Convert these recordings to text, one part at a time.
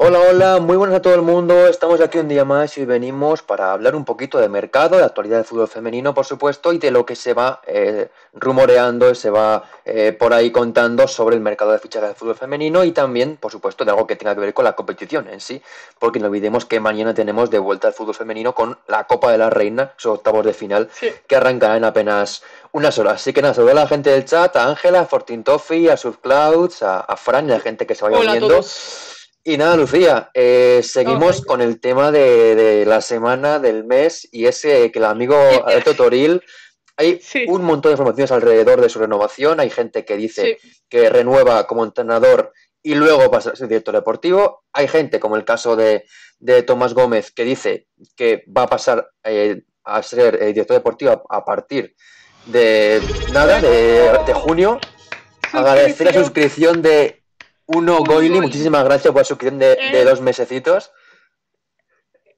Hola, hola, muy buenas a todo el mundo. Estamos aquí un día más y venimos para hablar un poquito de mercado, de actualidad del fútbol femenino, por supuesto, y de lo que se va eh, rumoreando, se va eh, por ahí contando sobre el mercado de fichas del fútbol femenino y también, por supuesto, de algo que tenga que ver con la competición en sí, porque no olvidemos que mañana tenemos de vuelta el fútbol femenino con la Copa de la Reina, esos octavos de final, que arrancará en apenas unas horas. Así que nada, saludos a la gente del chat, a Ángela, a Fortintofi, a Subclouds, a, Fran y a la gente que se vaya viendo. Y nada, Lucía, eh, seguimos con el tema de, la semana, del mes, y ese que el amigo Alberto Toril, hay un montón de informaciones alrededor de su renovación, hay gente que dice que renueva como entrenador y luego pasa a ser director deportivo, hay gente, como el caso de, Tomás Gómez, que dice que va a pasar eh, a ser eh, director deportivo a, partir de nada, de junio. Agradecer la suscripción de uno, Goili, muchísimas gracias por la suscripción de, eh, dos mesecitos.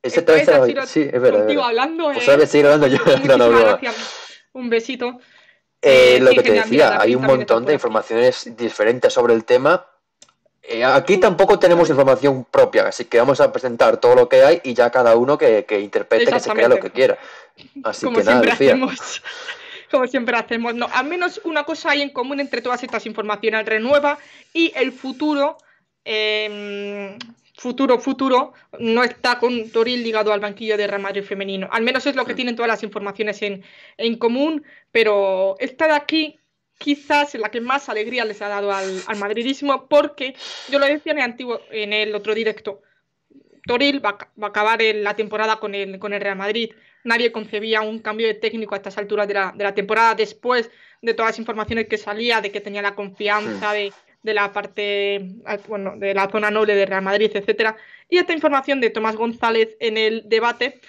Ese está Sí, es verdad. Contigo hablando. Pues eh, seguir hablando yo. Un besito. Eh, lo que te decía, hay un montón de informaciones diferentes sobre el tema. aquí tampoco tenemos información propia, así que vamos a presentar todo lo que hay y ya cada uno que, interprete, que se crea lo que quiera. Así que nada, decía como siempre hacemos. No, al menos una cosa hay en común entre todas estas informaciones, renueva y el futuro, em, futuro, futuro, no está con Toril ligado al banquillo de Real Madrid femenino. Al menos es lo que mm. tienen todas las informaciones en, común, pero esta de aquí quizás es la que más alegría les ha dado al, Madridísimo. madridismo, porque yo lo decía en el, antiguo, en el otro directo, Toril va, a acabar la temporada con el, con el Real Madrid nadie concebía un cambio de técnico a estas alturas de la, temporada, después de todas las informaciones que salía, de que tenía la confianza de, de, la parte, ah, bueno, de la zona noble de Real Madrid, etcétera. Y esta información de Tomás González en el debate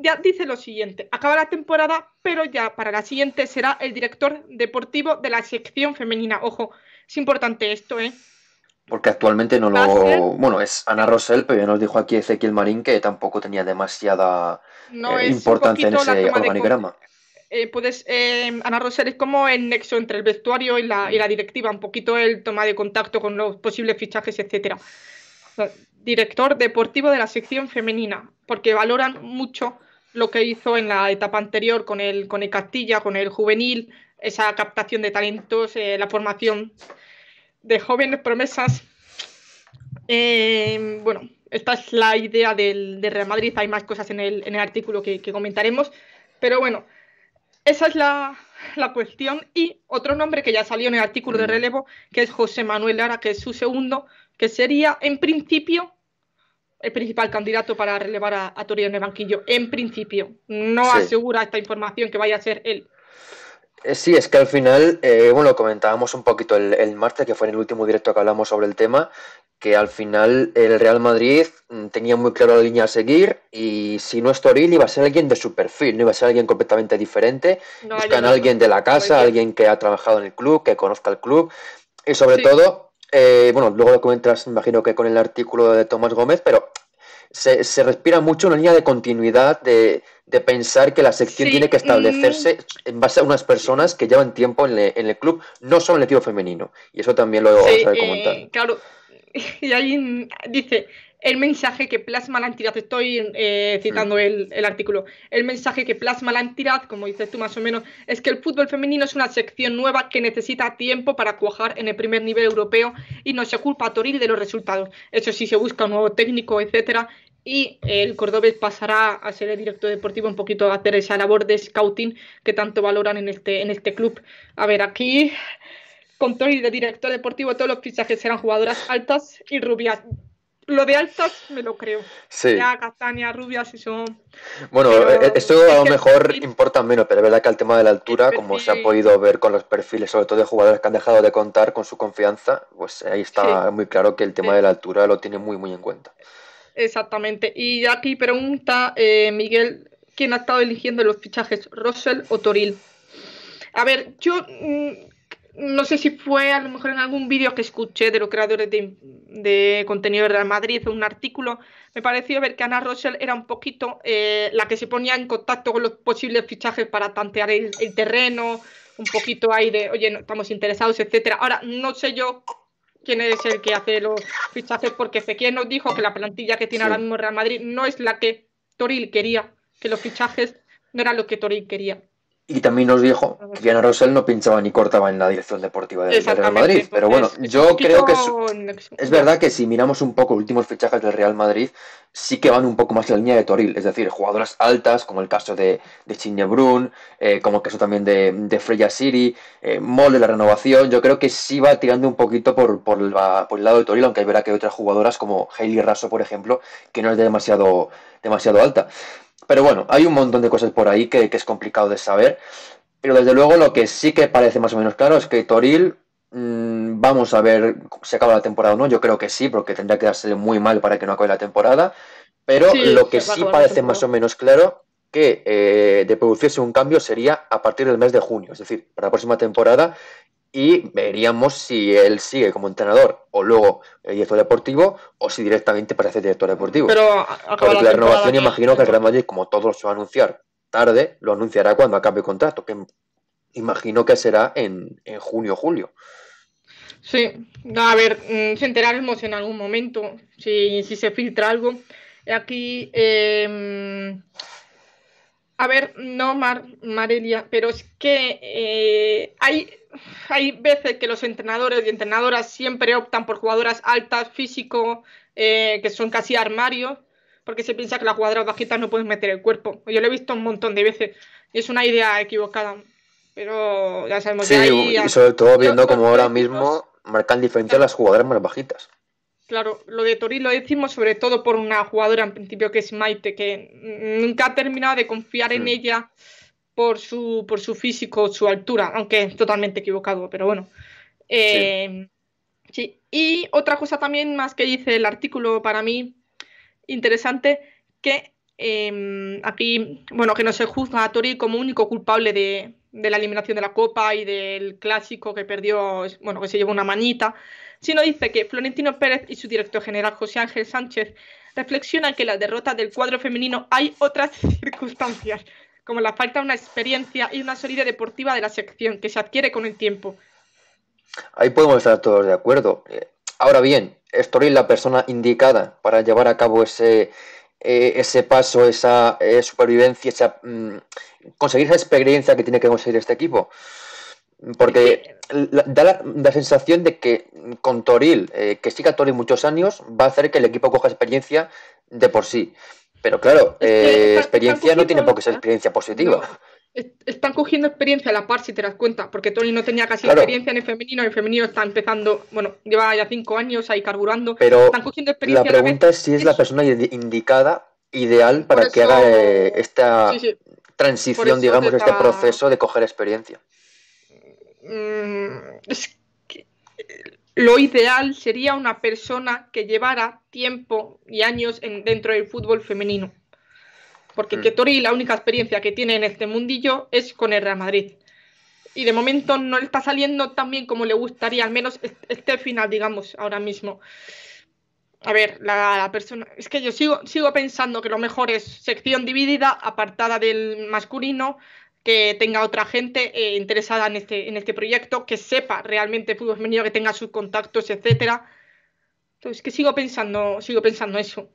ya dice lo siguiente, acaba la temporada, pero ya para la siguiente será el director deportivo de la sección femenina. Ojo, es importante esto, ¿eh? Porque actualmente no lo. Ah, bueno, es Ana Rosell, pero ya nos dijo aquí Ezequiel Marín que tampoco tenía demasiada eh, importancia en ese organigrama. Eh, puedes, eh, Ana Rosell es como el nexo entre el vestuario y la, directiva, un poquito el toma de contacto con los posibles fichajes, etcétera. Director deportivo de la sección femenina, porque valoran mucho lo que hizo en la etapa anterior con el, con el Castilla, con el juvenil, esa captación de talentos, la formación de jóvenes promesas. Em, bueno, esta es la idea del, de Real Madrid. Hay más cosas en el, artículo que, comentaremos. Pero bueno, esa es la, cuestión. Y otro nombre que ya salió en el artículo de mm. relevo, que es José Manuel Lara, que es su segundo, que sería en principio el principal candidato para relevar a, a Torino en el banquillo. En principio. No asegura esta información que vaya a ser él. Eh, sí, es que al final, eh, bueno, comentábamos un poquito el, martes, que fue en el último directo que hablamos sobre el tema, que al final el Real Madrid mm, tenía muy claro la línea a seguir y si no es Toril iba a ser alguien de su perfil, no iba a ser alguien completamente diferente, buscan a alguien de la casa, alguien que ha trabajado en el club, que conozca el club y sobre todo, eh, bueno, luego lo comentas, imagino que con el artículo de Tomás Gómez, pero se, respira mucho una línea de continuidad, de, pensar que la sección tiene que mm. establecerse en base a unas personas que llevan tiempo en, el club, no son en el equipo femenino. Y eso también lo sí, comentar. Eh, claro, y alguien dice, el mensaje que plasma la entidad, estoy eh, citando el, artículo, el mensaje que plasma la entidad, como dices tú más o menos, es que el fútbol femenino es una sección nueva que necesita tiempo para cuajar en el primer nivel europeo y no se culpa a Toril de los resultados. Eso sí, se busca un nuevo técnico, etcétera, y el Cordobés pasará a ser el director deportivo un poquito a hacer esa labor de scouting que tanto valoran en este, en este club. A ver, aquí... Con Toril de director deportivo, todos los fichajes serán jugadoras altas y rubias lo de altas me lo creo. Sí. Ya Castaña, rubias, si son. Bueno, eh, esto a lo mejor importa menos, pero es verdad que el tema de la altura, como se ha podido ver con los perfiles, sobre todo de jugadores que han dejado de contar con su confianza, pues ahí está muy claro que el tema de la altura lo tiene muy, muy en cuenta. Exactamente. Y aquí pregunta eh, Miguel, ¿quién ha estado eligiendo los fichajes, Russell o Toril? A ver, yo mm, no sé si fue a lo mejor en algún vídeo que escuché de los creadores de, contenido de Real Madrid, un artículo, me pareció ver que Ana Russell era un poquito eh, la que se ponía en contacto con los posibles fichajes para tantear el, terreno, un poquito ahí de, oye, no, estamos interesados, etcétera. Ahora, no sé yo quién es el que hace los fichajes, porque Ezequiel nos dijo que la plantilla que tiene ahora mismo Real Madrid no es la que Toril quería, que los fichajes no eran lo que Toril quería. Y también nos dijo que Diana Rosell no pinchaba ni cortaba en la dirección deportiva del Real Madrid. Pero bueno, yo creo que es, verdad que si miramos un poco los últimos fichajes del Real Madrid, sí que van un poco más en la línea de Toril. Es decir, jugadoras altas, como el caso de, de eh, como el caso también de, de Freya Siri, eh, de la renovación. Yo creo que sí va tirando un poquito por, por, el lado de Toril, aunque verá que hay otras jugadoras como Hailey Raso, por ejemplo, que no es demasiado, demasiado alta. Pero bueno, hay un montón de cosas por ahí que, es complicado de saber. Pero desde luego lo que sí que parece más o menos claro es que Toril mm, vamos a ver si acaba la temporada o no. Yo creo que sí, porque tendría que darse muy mal para que no acabe la temporada. Pero lo que sí parece más o menos claro que eh, de producirse un cambio sería a partir del mes de junio, es decir, para la próxima temporada y veríamos si él sigue como entrenador o luego director deportivo o si directamente parece director deportivo. Pero la renovación imagino que el Real Madrid, como todos se va a anunciar tarde, lo anunciará cuando acabe el contrato, que imagino que será en, junio o julio. Sí, a ver, mm, se enteraremos en algún momento, si, si se filtra algo. Aquí, em, a ver, no, Mar, Marelia, pero es que eh, hay hay veces que los entrenadores y entrenadoras siempre optan por jugadoras altas, físico, eh, que son casi armarios, porque se piensa que las jugadoras bajitas no pueden meter el cuerpo. Yo lo he visto un montón de veces. Es una idea equivocada. Pero ya sabemos sí, Y sobre todo viendo como ahora mismo marcan diferente las jugadoras más bajitas. Claro, lo de Tori lo decimos sobre todo por una jugadora en principio que es Maite, que nunca ha terminado de confiar en mm. ella por su, por su físico, su altura, aunque es totalmente equivocado, pero bueno. Eh, sí. Y otra cosa también más que dice el artículo para mí interesante, que em, aquí, bueno, que no se juzga a Tori como único culpable de, de, la eliminación de la Copa y del clásico que perdió, bueno, que se llevó una manita, sino dice que Florentino Pérez y su director general José Ángel Sánchez reflexionan que la derrota del cuadro femenino hay otras circunstancias como la falta de una experiencia y una solidez deportiva de la sección que se adquiere con el tiempo. Ahí podemos estar todos de acuerdo. Eh, ahora bien, es Toril la persona indicada para llevar a cabo ese, eh, ese paso, esa eh, supervivencia, esa, mm, conseguir esa experiencia que tiene que conseguir este equipo. Porque da la, sensación de que con Toril, que siga Toril muchos años, va a hacer que el equipo coja experiencia de por sí. Pero claro, eh, experiencia no tiene por qué ser experiencia positiva. están cogiendo experiencia a la par, si te das cuenta, porque Tony no tenía casi experiencia en el femenino, el femenino está empezando, bueno, lleva ya cinco años ahí carburando. Pero están cogiendo experiencia la pregunta es si es la persona indicada, ideal, para que haga eh, esta transición, digamos, este proceso de coger experiencia. Mm, lo ideal sería una persona que llevara tiempo y años en, dentro del fútbol femenino. Porque mm. que Tori, la única experiencia que tiene en este mundillo es con el Real Madrid. Y de momento no le está saliendo tan bien como le gustaría, al menos este final, digamos, ahora mismo. A ver, la, persona. Es que yo sigo, sigo pensando que lo mejor es sección dividida, apartada del masculino, que tenga otra gente eh, interesada en este, en este proyecto, que sepa realmente fútbol pues, femenino, que tenga sus contactos, etcétera. Entonces, que sigo pensando, sigo pensando eso.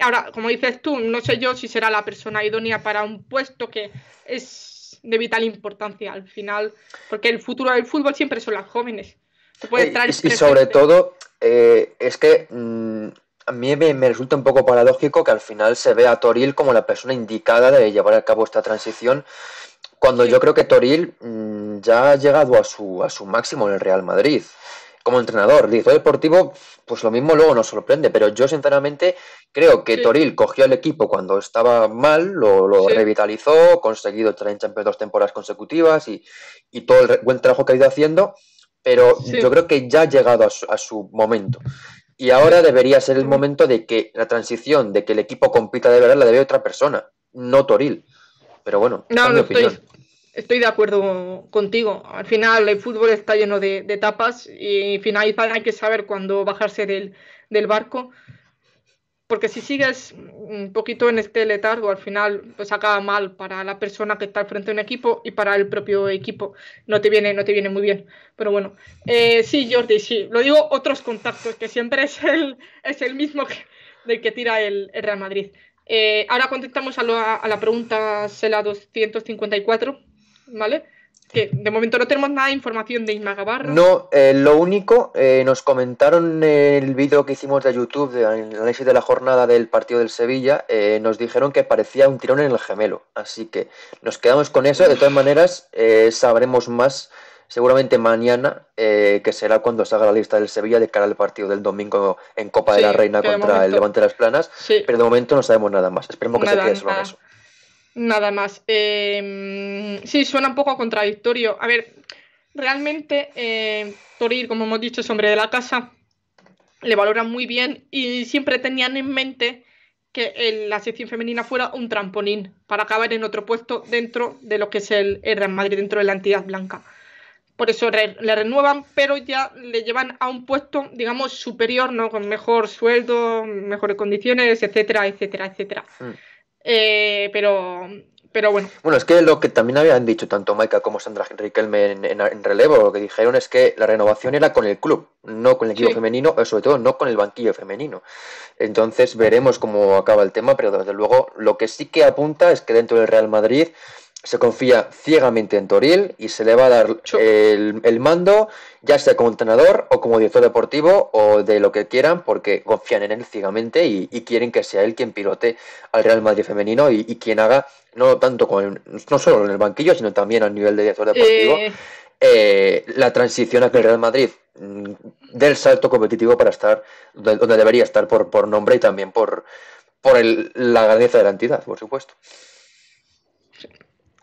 Ahora, como dices tú, no sé yo si será la persona idónea para un puesto que es de vital importancia al final, porque el futuro del fútbol siempre son las jóvenes. y, sobre todo, eh, es que mm, a mí me, resulta un poco paradójico que al final se vea a Toril como la persona indicada de llevar a cabo esta transición, cuando yo creo que Toril mm, ya ha llegado a su, a su máximo en el Real Madrid. Como entrenador, director deportivo, pues lo mismo luego nos sorprende, pero yo sinceramente creo que Toril cogió al equipo cuando estaba mal, lo, revitalizó, conseguido estar en Champions dos temporadas consecutivas y, todo el buen trabajo que ha ido haciendo, pero yo creo que ya ha llegado a su momento. Y ahora debería ser el mm. momento de que la transición, de que el equipo compita de verdad, la debe otra persona, no Toril. Pero bueno, es mi opinión. Estoy, de acuerdo contigo. Al final el fútbol está lleno de, etapas y finalizar hay que saber cuándo bajarse del barco porque si sigues un poquito en este letargo, al final pues acaba mal para la persona que está al frente de un equipo y para el propio equipo. No te viene, no te viene muy bien. Pero bueno, eh, sí, Jordi, sí. Lo digo otros contactos, que siempre es el, es el mismo del que tira el, Real Madrid. Eh, ahora contestamos a, a la pregunta, Sela 254, ¿vale? de momento no tenemos nada de información de Isma Gavarro. No, eh, lo único, eh, nos comentaron el vídeo que hicimos de YouTube, el análisis de la jornada del partido del Sevilla, eh, nos dijeron que parecía un tirón en el gemelo. Así que nos quedamos con eso. De todas maneras, sabremos más seguramente mañana, que será cuando salga la lista del Sevilla de cara al partido del domingo en Copa de la Reina contra el Levante de las Planas. Pero de momento no sabemos nada más. Esperemos que se quede solo en eso. Nada más. Em, sí, suena un poco contradictorio. A ver, realmente Toril, eh, Torir, como hemos dicho, es hombre de la casa, le valoran muy bien y siempre tenían en mente que la sección femenina fuera un trampolín para acabar en otro puesto dentro de lo que es el, Real Madrid, dentro de la entidad blanca. Por eso le renuevan, pero ya le llevan a un puesto, digamos, superior, ¿no? Con mejor sueldo, mejores condiciones, etcétera, etcétera, etcétera. Mm. Eh, pero, pero bueno. Bueno, es que lo que también habían dicho tanto Maika como Sandra Riquelme en, relevo, lo que dijeron es que la renovación era con el club, no con el equipo femenino, eh, sobre todo no con el banquillo femenino. Entonces veremos cómo acaba el tema, pero desde luego lo que sí que apunta es que dentro del Real Madrid se confía ciegamente en Toril y se le va a dar el, mando, ya sea como entrenador o como director deportivo o de lo que quieran, porque confían en él ciegamente y, quieren que sea él quien pilote al Real Madrid femenino y, quien haga, no tanto con no solo en el banquillo, sino también a nivel de director deportivo, eh. Eh, la transición a que el Real Madrid mm, dé el salto competitivo para estar donde, debería estar por, por nombre y también por, por la grandeza de la entidad, por supuesto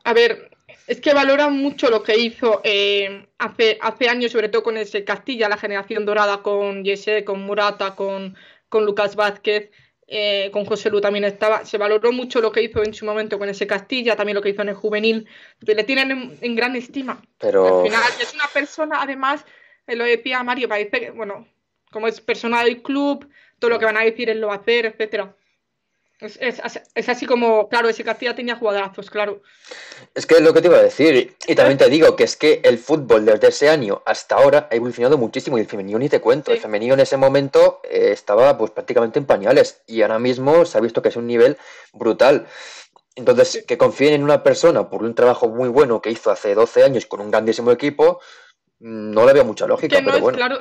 a ver, es que valora mucho lo que hizo eh, hace, años, sobre todo con ese Castilla, la generación dorada, con Yese, con Murata, con, Lucas Vázquez. Eh, con José Lu también estaba, se valoró mucho lo que hizo en su momento con ese Castilla, también lo que hizo en el juvenil, le tienen en, gran estima. Pero al final es una persona, además, eh, lo decía Mario, parece bueno, como es persona del club, todo lo que van a decir es lo a hacer, etcétera. Es, es, es, así como, claro, ese Castilla tenía jugadazos, claro. Es que es lo que te iba a decir. Y también te digo que es que el fútbol desde ese año hasta ahora ha evolucionado muchísimo. Y el femenino ni te cuento. El femenino en ese momento eh, estaba pues prácticamente en pañales. Y ahora mismo se ha visto que es un nivel brutal. Entonces, que confíen en una persona por un trabajo muy bueno que hizo hace 12 años con un grandísimo equipo, mm, no le veo mucha lógica. pero bueno. claro,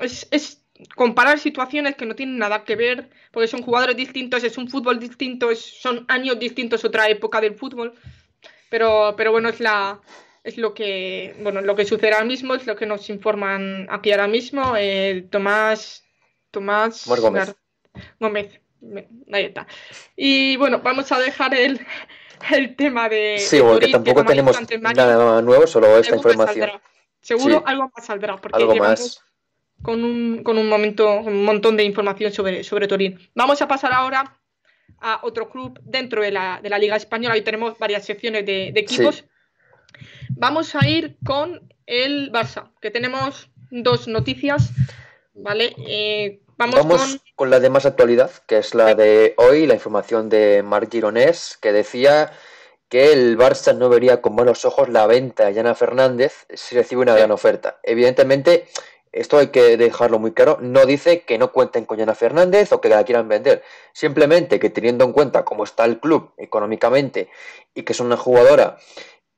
es comparar situaciones que no tienen nada que ver, porque son jugadores distintos, es un fútbol distinto, son años distintos, otra época del fútbol. Pero, pero bueno, es la es lo que bueno lo que sucede ahora mismo, es lo que nos informan aquí ahora mismo. Eh, Tomás Tomás Gómez. Ahí está. Y bueno, vamos a dejar el, el tema de. Sí, porque tampoco tenemos nada nuevo, solo esta información. Seguro algo más saldrá, porque algo más con un, con un momento, un montón de información sobre, sobre Vamos a pasar ahora a otro club dentro de la, de la Liga Española. Hoy tenemos varias secciones de, equipos. Vamos a ir con el Barça, que tenemos dos noticias, ¿vale? Eh, vamos, con... la de más actualidad, que es la de hoy, la información de Marc Gironés, que decía que el Barça no vería con buenos ojos la venta de Yana Fernández si recibe una gran oferta. Evidentemente, esto hay que dejarlo muy claro, no dice que no cuenten con Yana Fernández o que la quieran vender, simplemente que teniendo en cuenta cómo está el club económicamente y que es una jugadora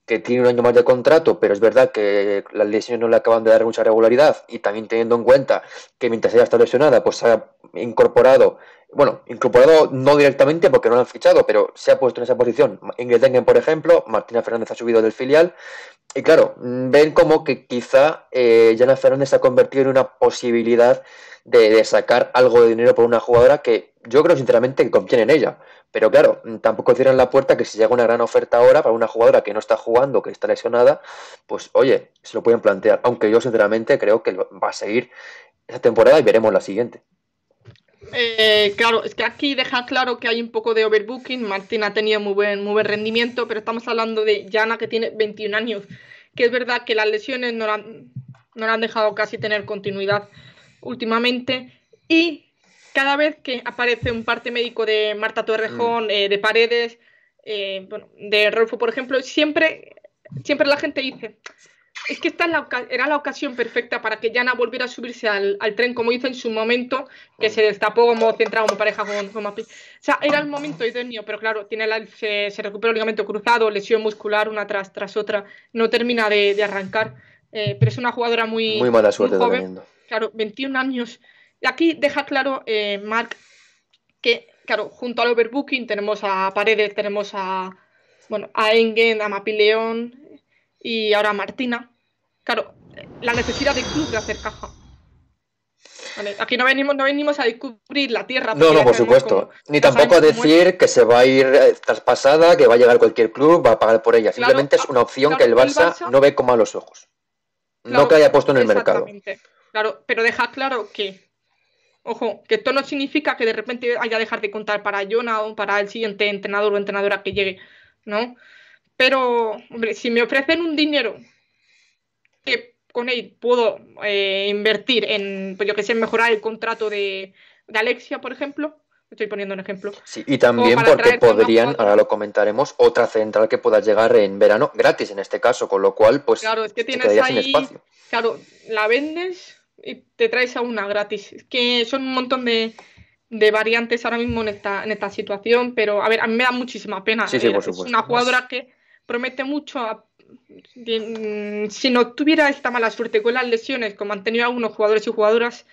que tiene un año más de contrato, pero es verdad que las lesiones no le acaban de dar mucha regularidad y también teniendo en cuenta que mientras ella está lesionada, pues se ha incorporado, bueno, incorporado no directamente porque no la han fichado, pero se ha puesto en esa posición. Ingrid Dengen, por ejemplo, Martina Fernández ha subido del filial, y claro, mm, ven como que quizá eh, Jana Fernández se ha convertido en una posibilidad de, sacar algo de dinero por una jugadora que yo creo sinceramente que conviene en ella. Pero claro, mm, tampoco cierran la puerta que si llega una gran oferta ahora para una jugadora que no está jugando, que está lesionada, pues oye, se lo pueden plantear. Aunque yo sinceramente creo que va a seguir esa temporada y veremos la siguiente. Eh, claro, es que aquí deja claro que hay un poco de overbooking. Martín ha tenido muy buen, muy buen rendimiento, pero estamos hablando de Jana que tiene 21 años, que es verdad que las lesiones no la, no han dejado casi tener continuidad últimamente. Y cada vez que aparece un parte médico de Marta Torrejón, mm. eh, de Paredes, eh, bueno, de Rolfo, por ejemplo, siempre, siempre la gente dice, es que esta era la ocasión perfecta para que Yana volviera a subirse al, tren, como hizo en su momento, que se destapó como centrado, como pareja con, Mapi. O sea, era el momento idóneo, pero claro, tiene se, recuperó recupera el ligamento cruzado, lesión muscular una tras, otra, no termina de, arrancar. Eh, pero es una jugadora muy, muy mala suerte Claro, 21 años. Y aquí deja claro, eh, Mark, que, claro, junto al overbooking tenemos a Paredes, tenemos a, bueno, a Engen, a Mapileón y ahora a Martina Claro, la necesidad del club de hacer caja. aquí no venimos, no venimos a descubrir la Tierra. No, no, por supuesto. Ni tampoco a decir que se va a ir eh, traspasada, que va a llegar cualquier club, va a pagar por ella. Simplemente es ah, una opción que el Barça, no ve con malos ojos. no que haya puesto en el mercado. Claro, pero deja claro que, ojo, que esto no significa que de repente haya dejar de contar para Jonah o para el siguiente entrenador o entrenadora que llegue, ¿no? Pero, hombre, si me ofrecen un dinero que él puedo eh, invertir en, pues yo que sé, mejorar el contrato de, Alexia, por ejemplo, estoy poniendo un ejemplo. Sí, y también porque podrían, ahora lo comentaremos, otra central que pueda llegar en verano gratis en este caso, con lo cual pues claro, es que tienes ahí, espacio. Claro, la vendes y te traes a una gratis. Es que son un montón de, de variantes ahora mismo en esta, en esta situación, pero a ver, a mí me da muchísima pena. Sí, eh, por es una jugadora que promete mucho, a Mm, si no tuviera esta mala suerte con las lesiones, como han tenido algunos jugadores y jugadoras,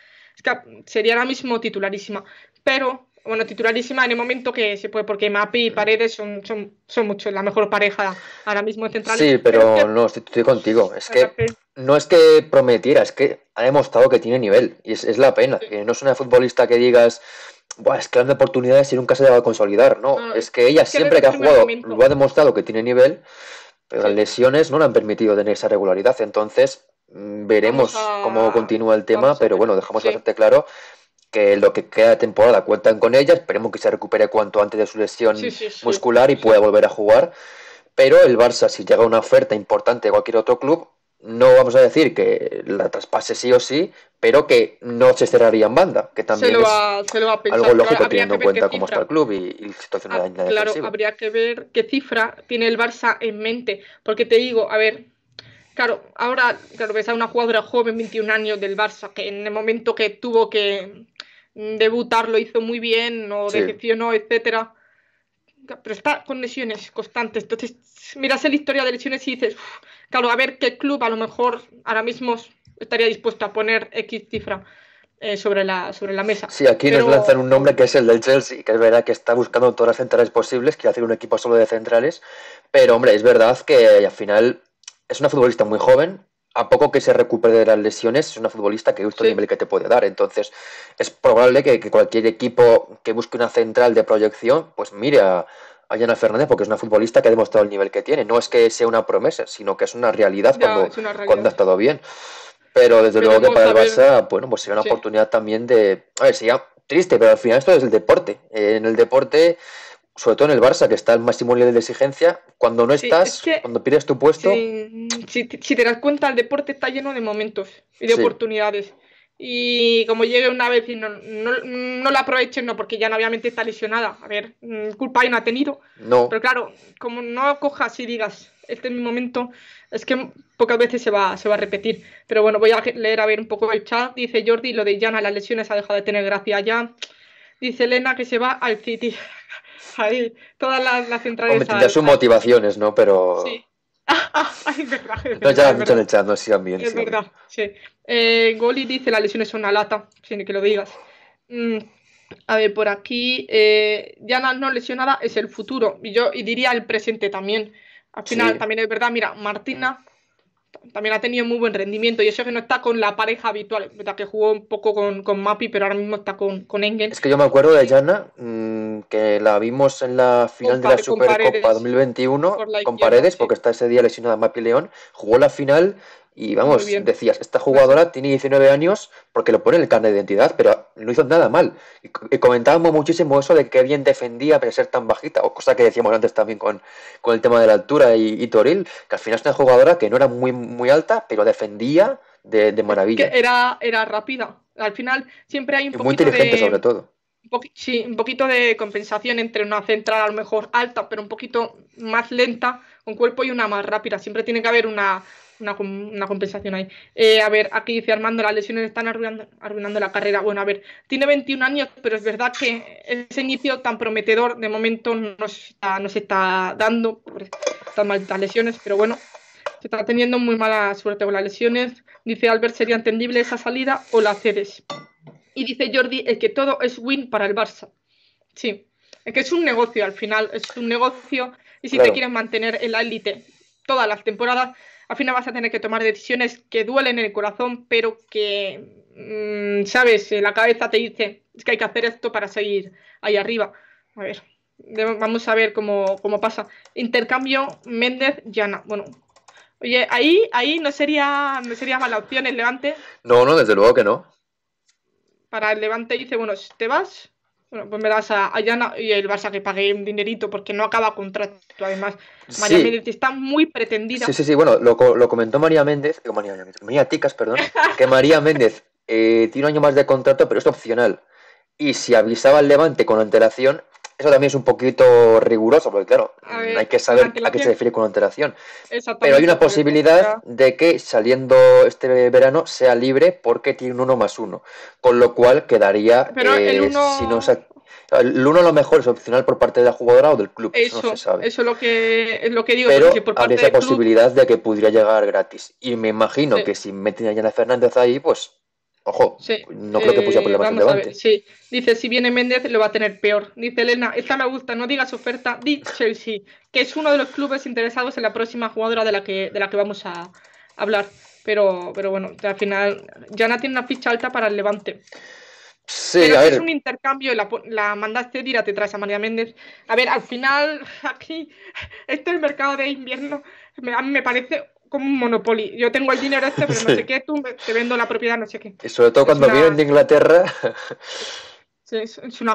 sería ahora mismo titularísima. Pero, bueno, titularísima en el momento que se puede, porque Mapi y Paredes son, son, son mucho la mejor pareja ahora mismo en central. Sí, pero, no, estoy, contigo. Es que no es que prometiera, es que ha demostrado que tiene nivel. Y es, la pena. Que no es una futbolista que digas. es que la oportunidades y nunca se va a consolidar, ¿no? es que ella siempre que ha jugado lo ha demostrado que tiene nivel pero las lesiones no le han permitido tener esa regularidad. Entonces, mm, veremos cómo continúa el tema, pero bueno, dejamos bastante claro que lo que queda de temporada cuentan con ella. Esperemos que se recupere cuanto antes de su lesión muscular y pueda volver a jugar. Pero el Barça, si llega una oferta importante de cualquier otro club, no vamos a decir que la traspase sí o sí, pero que no se cerraría en banda, que también es algo lógico teniendo en cuenta cómo está el club y, la situación ah, de la Claro, habría que ver qué cifra tiene el Barça en mente, porque te digo, a ver, claro, ahora, claro, ves a una jugadora joven, 21 años del Barça, que en el momento que tuvo que debutar lo hizo muy bien, no decepcionó, etcétera pero está con lesiones constantes. Entonces, miras la historia de lesiones y dices, Claro, a ver qué club a lo mejor ahora mismo estaría dispuesto a poner X cifra. Eh, sobre, la, sobre la mesa. Sí, aquí nos lanzan un nombre que es el del Chelsea, que es verdad que está buscando todas las centrales posibles, quiere hacer un equipo solo de centrales. Pero, hombre, es verdad que al final es una futbolista muy joven. A poco que se recupere de las lesiones, es una futbolista que gusta un nivel que te puede dar. Entonces, es probable que, cualquier equipo que busque una central de proyección, pues mire a, a Fernández porque es una futbolista que ha demostrado el nivel que tiene. No es que sea una promesa, sino que es una realidad, cuando, ha estado bien. Pero desde luego que para el Barça, bueno, pues sería una oportunidad también de. A ver, sería triste, pero al final esto es el deporte. Eh, en el deporte, sobre todo en el Barça, que está al máximo nivel de exigencia, cuando no estás, cuando pierdes tu puesto. Si, te das cuenta, el deporte está lleno de momentos y de oportunidades. Y como llegue una vez y no, no, la aprovechen, no, porque ya obviamente está lesionada. A ver, mm, culpa no ha tenido. No. Pero claro, como no cojas y digas, este es mi momento, es que pocas veces se va, se va a repetir. Pero bueno, voy a leer a ver un poco el chat. Dice Jordi, lo de Jana, las lesiones ha dejado de tener gracia ya. Dice Elena que se va al City. Ahí, todas las, las centrales. Hombre, sus motivaciones, ¿no? Pero. Ay, verdad. ya dicho en Es verdad, sí. Eh, Goli dice: las lesiones son una lata, sin que lo digas. Mm, a ver, por aquí, eh, Diana no lesionada es el futuro, y yo y diría el presente también. Al final, también es verdad, mira, Martina también ha tenido muy buen rendimiento. Y eso que no está con la pareja habitual, que jugó un poco con, con Mapi, pero ahora mismo está con, con Engen. Es que yo me acuerdo de Yana mm, que la vimos en la final de la Supercopa 2021 con Paredes, porque está ese día lesionada Mapi León. Jugó la final y vamos, decías, esta jugadora tiene 19 años porque lo pone en el carnet de identidad, pero no hizo nada mal. Y, comentábamos muchísimo eso de que bien defendía para ser tan bajita, o cosa que decíamos antes también con, con el tema de la altura y, Toril, que al final es una jugadora que no era muy, muy alta, pero defendía de, maravilla. era, era rápida. Al final siempre hay un poquito Muy inteligente sobre todo. Sí, un poquito de compensación entre una central a lo mejor alta, pero un poquito más lenta, un cuerpo y una más rápida. Siempre tiene que haber una, una, una compensación ahí. Eh, a ver, aquí dice Armando, las lesiones están arruinando, la carrera. Bueno, a ver, tiene 21 años, pero es verdad que ese inicio tan prometedor de momento no se está, dando por estas malditas lesiones, pero bueno, se está teniendo muy mala suerte con las lesiones. Dice Albert, sería entendible esa salida o la Ceres? Y dice Jordi, es que todo es win para el Barça. Sí, es que es un negocio al final, es un negocio y si te quieres mantener en la élite todas las temporadas, al final vas a tener que tomar decisiones que duelen en el corazón, pero que, mm, sabes, la cabeza te dice, es que hay que hacer esto para seguir ahí arriba. A ver, vamos a ver cómo, pasa. Intercambio Méndez-Llana. Bueno, Oye, ahí, ahí no sería, no sería mala opción el Levante. No, no, desde luego que no. Para el Levante dice, bueno, te vas, bueno, pues me das a, Ayana y el Barça que pague un dinerito porque no acaba contrato. Además, María Méndez está muy pretendida. Sí, sí, sí. Bueno, lo, comentó María Méndez, eh, María, Ticas, perdón, que María Méndez eh, tiene un año más de contrato, pero es opcional. Y si avisaba al Levante con antelación, eso también es un poquito riguroso, porque claro, hay que saber a qué se refiere con alteración. Pero hay una posibilidad de que saliendo este verano sea libre porque tiene un 1 más 1, con lo cual quedaría, Pero el eh, uno... si no El uno a lo mejor es opcional por parte de la jugadora o del club, eso, no se sabe. Eso es lo que, es lo que digo. Pero habría esa posibilidad de que pudiera llegar gratis. Y me imagino que si meten a Yana Fernández ahí, pues Ojo, no creo que pusiera eh, problemas Levante. sí. Dice, si viene Méndez lo va a tener peor. Dice Elena, esta me gusta, no digas oferta, dice Chelsea, que es uno de los clubes interesados en la próxima jugadora de la que, de la que vamos a hablar. Pero, pero bueno, al final, no tiene una ficha alta para el Levante. Sí, es un intercambio, la, la mandaste ir te traes a María Méndez. A ver, al final, aquí, esto es el mercado de invierno me, me parece como un Monopoly. Yo tengo el dinero este, pero no sé qué, tú te vendo la propiedad, no sé qué. Y sobre todo cuando viven vienen de Inglaterra.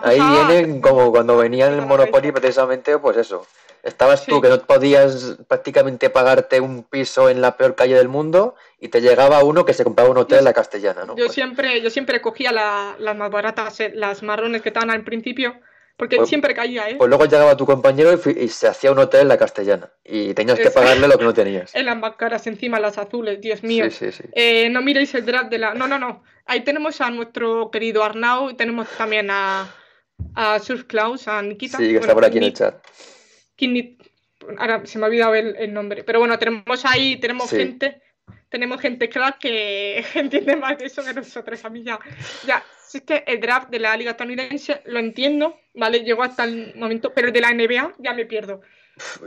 Ahí vienen como cuando venían el Monopoly precisamente, pues eso. Estabas tú que no podías prácticamente pagarte un piso en la peor calle del mundo y te llegaba uno que se compraba un hotel en la castellana, ¿no? Yo pues siempre, yo siempre cogía las más baratas, eh, las marrones que estaban al principio porque pues, siempre caía, ¿eh? Pues luego llegaba tu compañero y, se hacía un hotel en la castellana. Y tenías que pagarle lo que no tenías. En las caras, encima, las azules, Dios mío. Sí, sí, sí. Eh, no miréis el draft de la. No, no, no. Ahí tenemos a nuestro querido Arnau y tenemos también a, a Surf Klaus, a Nikita. Sí, que está por aquí en el chat. Ahora se me ha olvidado el, nombre. Pero bueno, tenemos ahí, tenemos gente tenemos gente claro que entiende más de eso que nosotros. A mí ya, es que el draft de la liga estadounidense lo entiendo, ¿vale? Llego hasta el momento, pero el de la NBA ya me pierdo.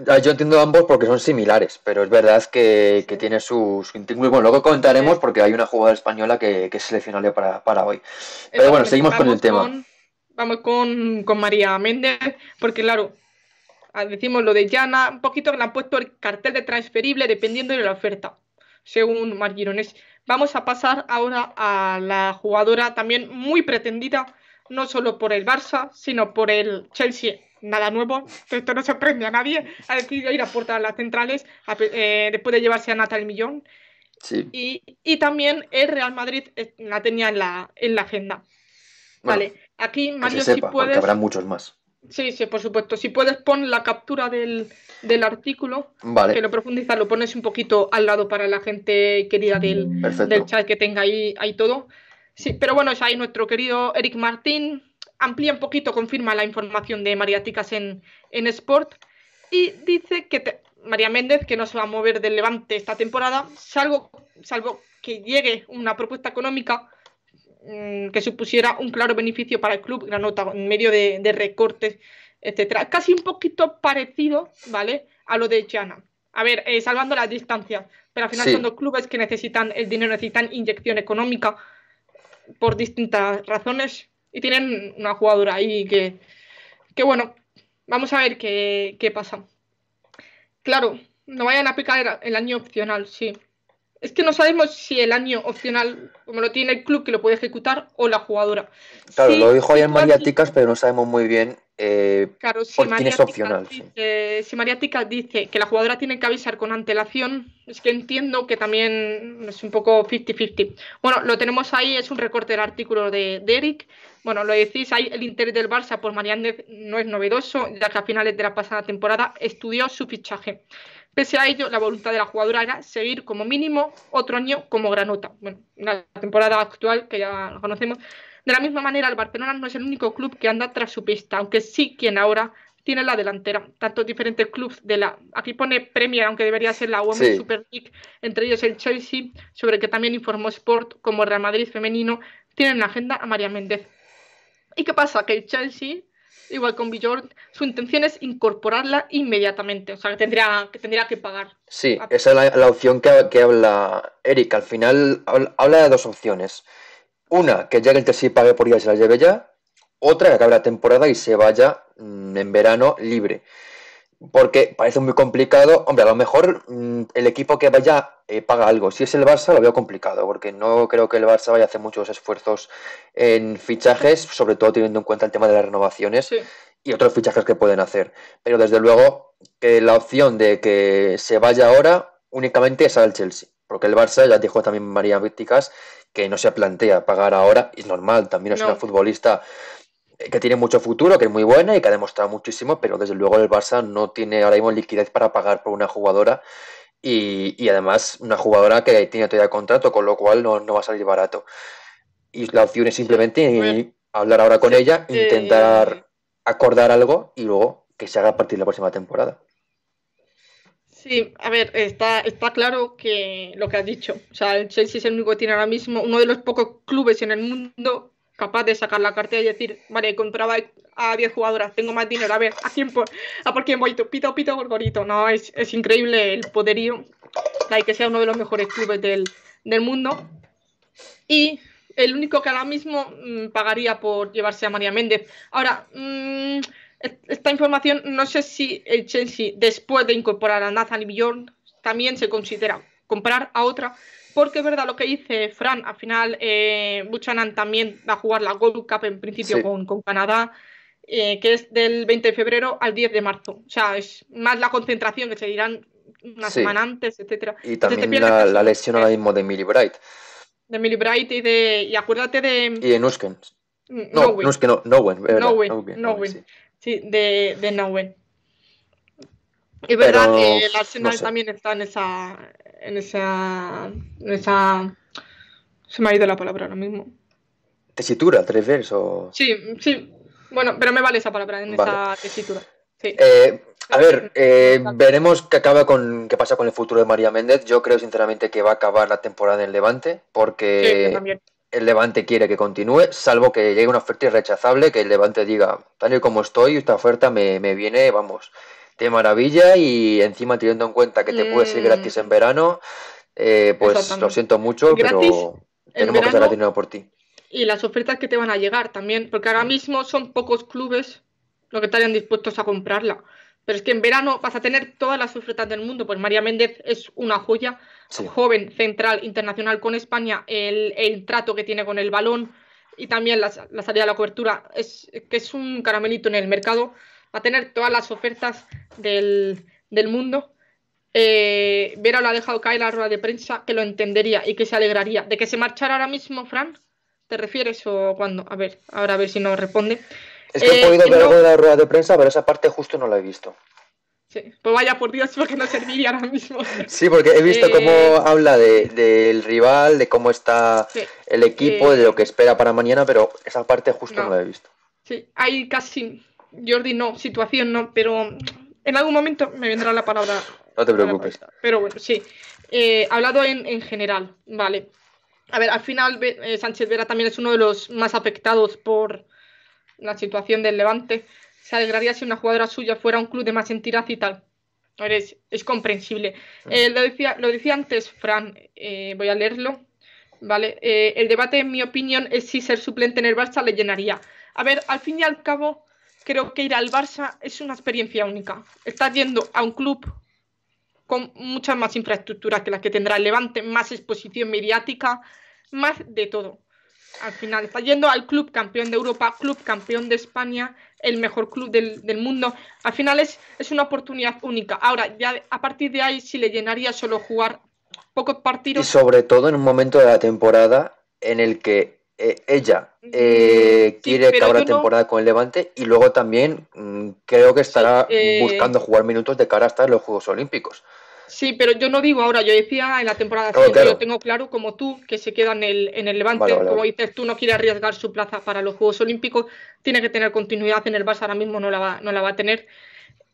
Ah, yo entiendo ambos porque son similares, pero es verdad que, que tiene sus... Bueno, luego comentaremos porque hay una jugada española que, que es seleccionable para, hoy. Pero bueno, seguimos con el tema. vamos con, con María Méndez, porque claro, ah, decimos lo de Yana, un poquito que le han puesto el cartel de transferible dependiendo de la oferta según Margirones. Vamos a pasar ahora a la jugadora también muy pretendida, no solo por el Barça, sino por el Chelsea. Nada nuevo, esto no sorprende a nadie. Ha decidido ir a de las centrales eh, después de llevarse a Natal Millón. Y, y, también el Real Madrid eh, la tenía en la, en la agenda. vale, aquí Mario, si sepa, puedes. Habrá muchos más. Sí, sí, por supuesto. Si puedes, pon la captura del, del artículo, vale. que lo profundizas, lo pones un poquito al lado para la gente querida del, del chat que tenga ahí, ahí todo. Sí, pero bueno, es ahí nuestro querido Eric Martín. Amplía un poquito, confirma la información de María Ticas en, en Sport. Y dice que María Méndez, que no se va a mover del Levante esta temporada, salvo, salvo que llegue una propuesta económica Mm, que supusiera un claro beneficio para el club Granota en medio de, recortes, etcétera. Casi un poquito parecido, ¿vale? A lo de Chana. A ver, eh, salvando las distancias, pero al final son dos clubes que necesitan el dinero, necesitan inyección económica por distintas razones y tienen una jugadora ahí que, que bueno, vamos a ver qué, qué pasa. Claro, no vayan a picar el año opcional, sí. Es que no sabemos si el año opcional, como lo tiene el club que lo puede ejecutar, o la jugadora. Claro, lo dijo ayer María Ticas, pero no sabemos muy bien eh, por quién es opcional. Si María dice que la jugadora tiene que avisar con antelación, es que entiendo que también es un poco 50-50. Bueno, lo tenemos ahí, es un recorte del artículo de, de Eric. Bueno, lo decís, ahí el interés del Barça por Marianne no es novedoso, ya que a finales de la pasada temporada estudió su fichaje. Pese a ello, la voluntad de la jugadora era seguir como mínimo otro año como granota. Bueno, la temporada actual que ya conocemos. De la misma manera, el Barcelona no es el único club que anda tras su pista, aunque sí quien ahora tiene la delantera. Tantos diferentes clubes de la. Aquí pone Premier, aunque debería ser la Women's Super League, entre ellos el Chelsea, sobre el que también informó Sport, como Real Madrid femenino, tienen en la agenda a María Méndez. ¿Y qué pasa? Que el Chelsea igual con Bjorn, su intención es incorporarla inmediatamente, o sea, que tendría que, tendría que pagar. Sí, ah. esa es la, opción que, habla Eric. Al final habla de dos opciones. Una, que llegue el sí pague por ella y se la lleve ya. Otra, que acabe la temporada y se vaya mm, en verano libre porque parece muy complicado. Hombre, a lo mejor mm, el equipo que vaya eh, paga algo. Si es el Barça, lo veo complicado, porque no creo que el Barça vaya a hacer muchos esfuerzos en fichajes, sobre todo teniendo en cuenta el tema de las renovaciones y otros fichajes que pueden hacer. Pero desde luego, que eh, la opción de que se vaya ahora únicamente es al Chelsea, porque el Barça, ya dijo también María Vícticas, que no se plantea pagar ahora, es normal, también es una futbolista que tiene mucho futuro, que es muy buena y que ha demostrado muchísimo, pero desde luego el Barça no tiene ahora mismo liquidez para pagar por una jugadora y, además una jugadora que tiene todavía contrato, con lo cual no, va a salir barato. Y la opción es simplemente hablar ahora con ella, eh, intentar acordar algo y luego que se haga a partir de la próxima temporada. Sí, a ver, está, está claro que lo que has dicho. O sea, el Chelsea es el único que tiene ahora mismo, uno de los pocos clubes en el mundo capaz de sacar la cartera y decir, vale, compraba a 10 jugadoras, tengo más dinero, a ver, ¿a quién, por, a por quién voy? Pito, pito, gorgorito. No, es, es increíble el poderío, hay que sea uno de los mejores clubes del, del mundo. Y el único que ahora mismo mm, pagaría por llevarse a María Méndez. Ahora, mm, esta información, no sé si el Chelsea, después de incorporar a Nathan y Bjorn, también se considera comprar a otra porque es verdad lo que dice Fran, al final eh, Buchanan también va a jugar la Gold Cup en principio con, Canadá, eh, que es del 20 de febrero al 10 de marzo. O sea, es más la concentración que se dirán una semana antes, etcétera. Y también la, lesión ahora mismo de Millie Bright. De Millie Bright y de. Y acuérdate de. Y de Nusken. No, mm, Nusken, no, Nowen. Sí, de, de Nowen. Es verdad, que el Arsenal también está en esa, en esa, en esa... Se me ha ido la palabra ahora mismo. Tesitura, tres versos. Sí, sí. Bueno, pero me vale esa palabra en esa tesitura. Eh, a ver, eh, veremos qué acaba con qué pasa con el futuro de María Méndez. Yo creo sinceramente que va a acabar la temporada en Levante, porque el Levante quiere que continúe, salvo que llegue una oferta irrechazable, que el Levante diga, tal y como estoy, esta oferta me, me viene, vamos, de maravilla y encima teniendo en cuenta que te puede puedes ir gratis en verano, eh, pues lo siento mucho, pero tenemos que estar dinero por ti. Y las ofertas que te van a llegar también, porque ahora mm. mismo son pocos clubes los que estarían dispuestos a comprarla. Pero es que en verano vas a tener todas las ofertas del mundo, pues María Méndez es una joya, joven, central, internacional con España, el, el, trato que tiene con el balón y también la, salida de la cobertura, es que es un caramelito en el mercado a tener todas las ofertas del, mundo. Eh, Vera lo ha dejado caer la rueda de prensa, que lo entendería y que se alegraría. ¿De que se marchara ahora mismo, Fran? ¿Te refieres o cuándo? A ver, ahora a ver si nos responde. Es que he eh, podido ver algo de la rueda de prensa, pero esa parte justo no la he visto. Sí, pues vaya por Dios, porque no serviría ahora mismo. Sí, porque he visto cómo eh, habla del de, rival, de cómo está el equipo, eh, de lo que espera para mañana, pero esa parte justo no la he visto. Sí, hay casi Jordi no, situación no, pero en algún momento me vendrá la palabra. No te preocupes. Pero bueno, sí. Eh, hablado en, general, vale. A ver, al final eh, Sánchez Vera también es uno de los más afectados por la situación del Levante. Se alegraría si una jugadora suya fuera un club de más entidad y tal. A es, comprensible. Eh, lo, decía, lo decía antes, Fran, voy a leerlo. Vale, el debate, en mi opinión, es si ser suplente en el Barça le llenaría. A ver, al fin y al cabo, creo que ir al Barça es una experiencia única. Estás yendo a un club con mucha más infraestructura que las que tendrá el Levante, más exposición mediática, más de todo. Al final, estás yendo al club campeón de Europa, club campeón de España, el mejor club del, mundo. Al final es, es una oportunidad única. Ahora, ya a partir de ahí, si le llenaría solo jugar pocos partidos. Y sobre todo en un momento de la temporada en el que eh, ella eh, quiere acabar la temporada con el Levante y luego también mm, creo que estará eh, buscando jugar minutos de cara hasta en los Juegos Olímpicos. Sí, pero yo no digo ahora, yo decía en la temporada claro, yo tengo claro como tú que se queda en el, en el Levante, como dices tú, no quiere arriesgar su plaza para los Juegos Olímpicos, tiene que tener continuidad en el Barça, ahora mismo no la va, no la va a tener.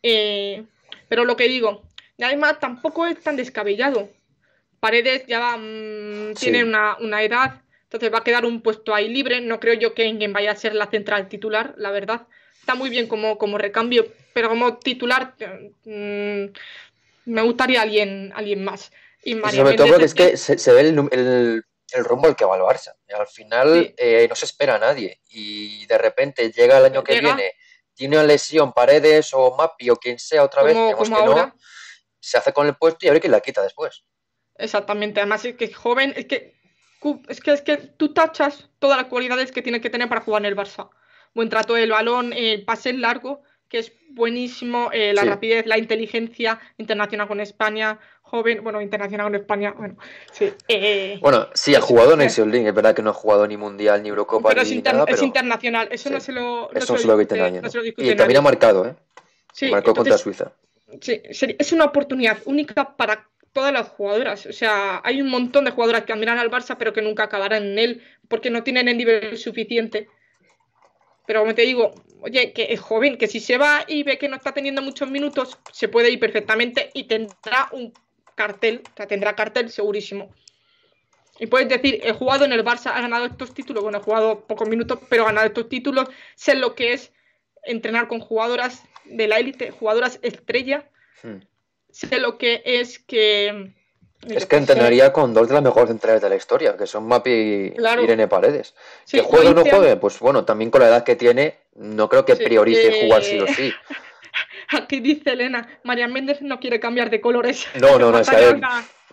pero lo que digo, además tampoco es tan descabellado. Paredes ya mm, tiene una, una edad, entonces va a quedar un puesto ahí libre. No creo yo que Engen vaya a ser la central titular, la verdad. Está muy bien como, como recambio, pero como titular mm, me gustaría alguien, alguien más. Y, sobre todo porque es que se, ve el, rumbo al que va el Barça. Al final eh, no se espera a nadie y de repente llega el año que viene, tiene una lesión, paredes o Mapi o quien sea otra vez, digamos que no, se hace con el puesto y a ver la quita después. Exactamente, además es que joven, es que es que, es que tú tachas todas las cualidades que tiene que tener para jugar en el Barça. Buen trato del balón, el pase largo, que es buenísimo, eh, la rapidez, la inteligencia, internacional con España, joven, bueno, internacional con España, bueno, sí. Eh, bueno, sí, ha jugado en Nation es verdad que no ha jugado ni Mundial, ni Eurocopa, pero es pero... es internacional, eso no se lo... No eso se lo, discute, nadie, ¿no? se lo y también ha marcado, ¿eh? Marcó contra Suiza. Sí, es una oportunidad única para todas las jugadoras. O sea, hay un montón de jugadoras que admiran al Barça, pero que nunca acabarán en él porque no tienen el nivel suficiente. Pero como te digo, oye, que es joven, que si se va y ve que no está teniendo muchos minutos, se puede ir perfectamente y tendrá un cartel, o sea, tendrá cartel segurísimo. Y puedes decir, he jugado en el Barça, ha ganado estos títulos, bueno, he jugado pocos minutos, pero he ganado estos títulos, sé lo que es entrenar con jugadoras de la élite, jugadoras estrella. Hmm sé lo que es que... Es que entrenaría con dos de las mejores Entradas de la historia, que son Mapi y Irene Paredes. ¿Que juegue o no juegue? Pues bueno, también con la edad que tiene, no creo que priorice jugar sí o sí. Aquí dice Elena, María Méndez no quiere cambiar de colores. No, no, no, es que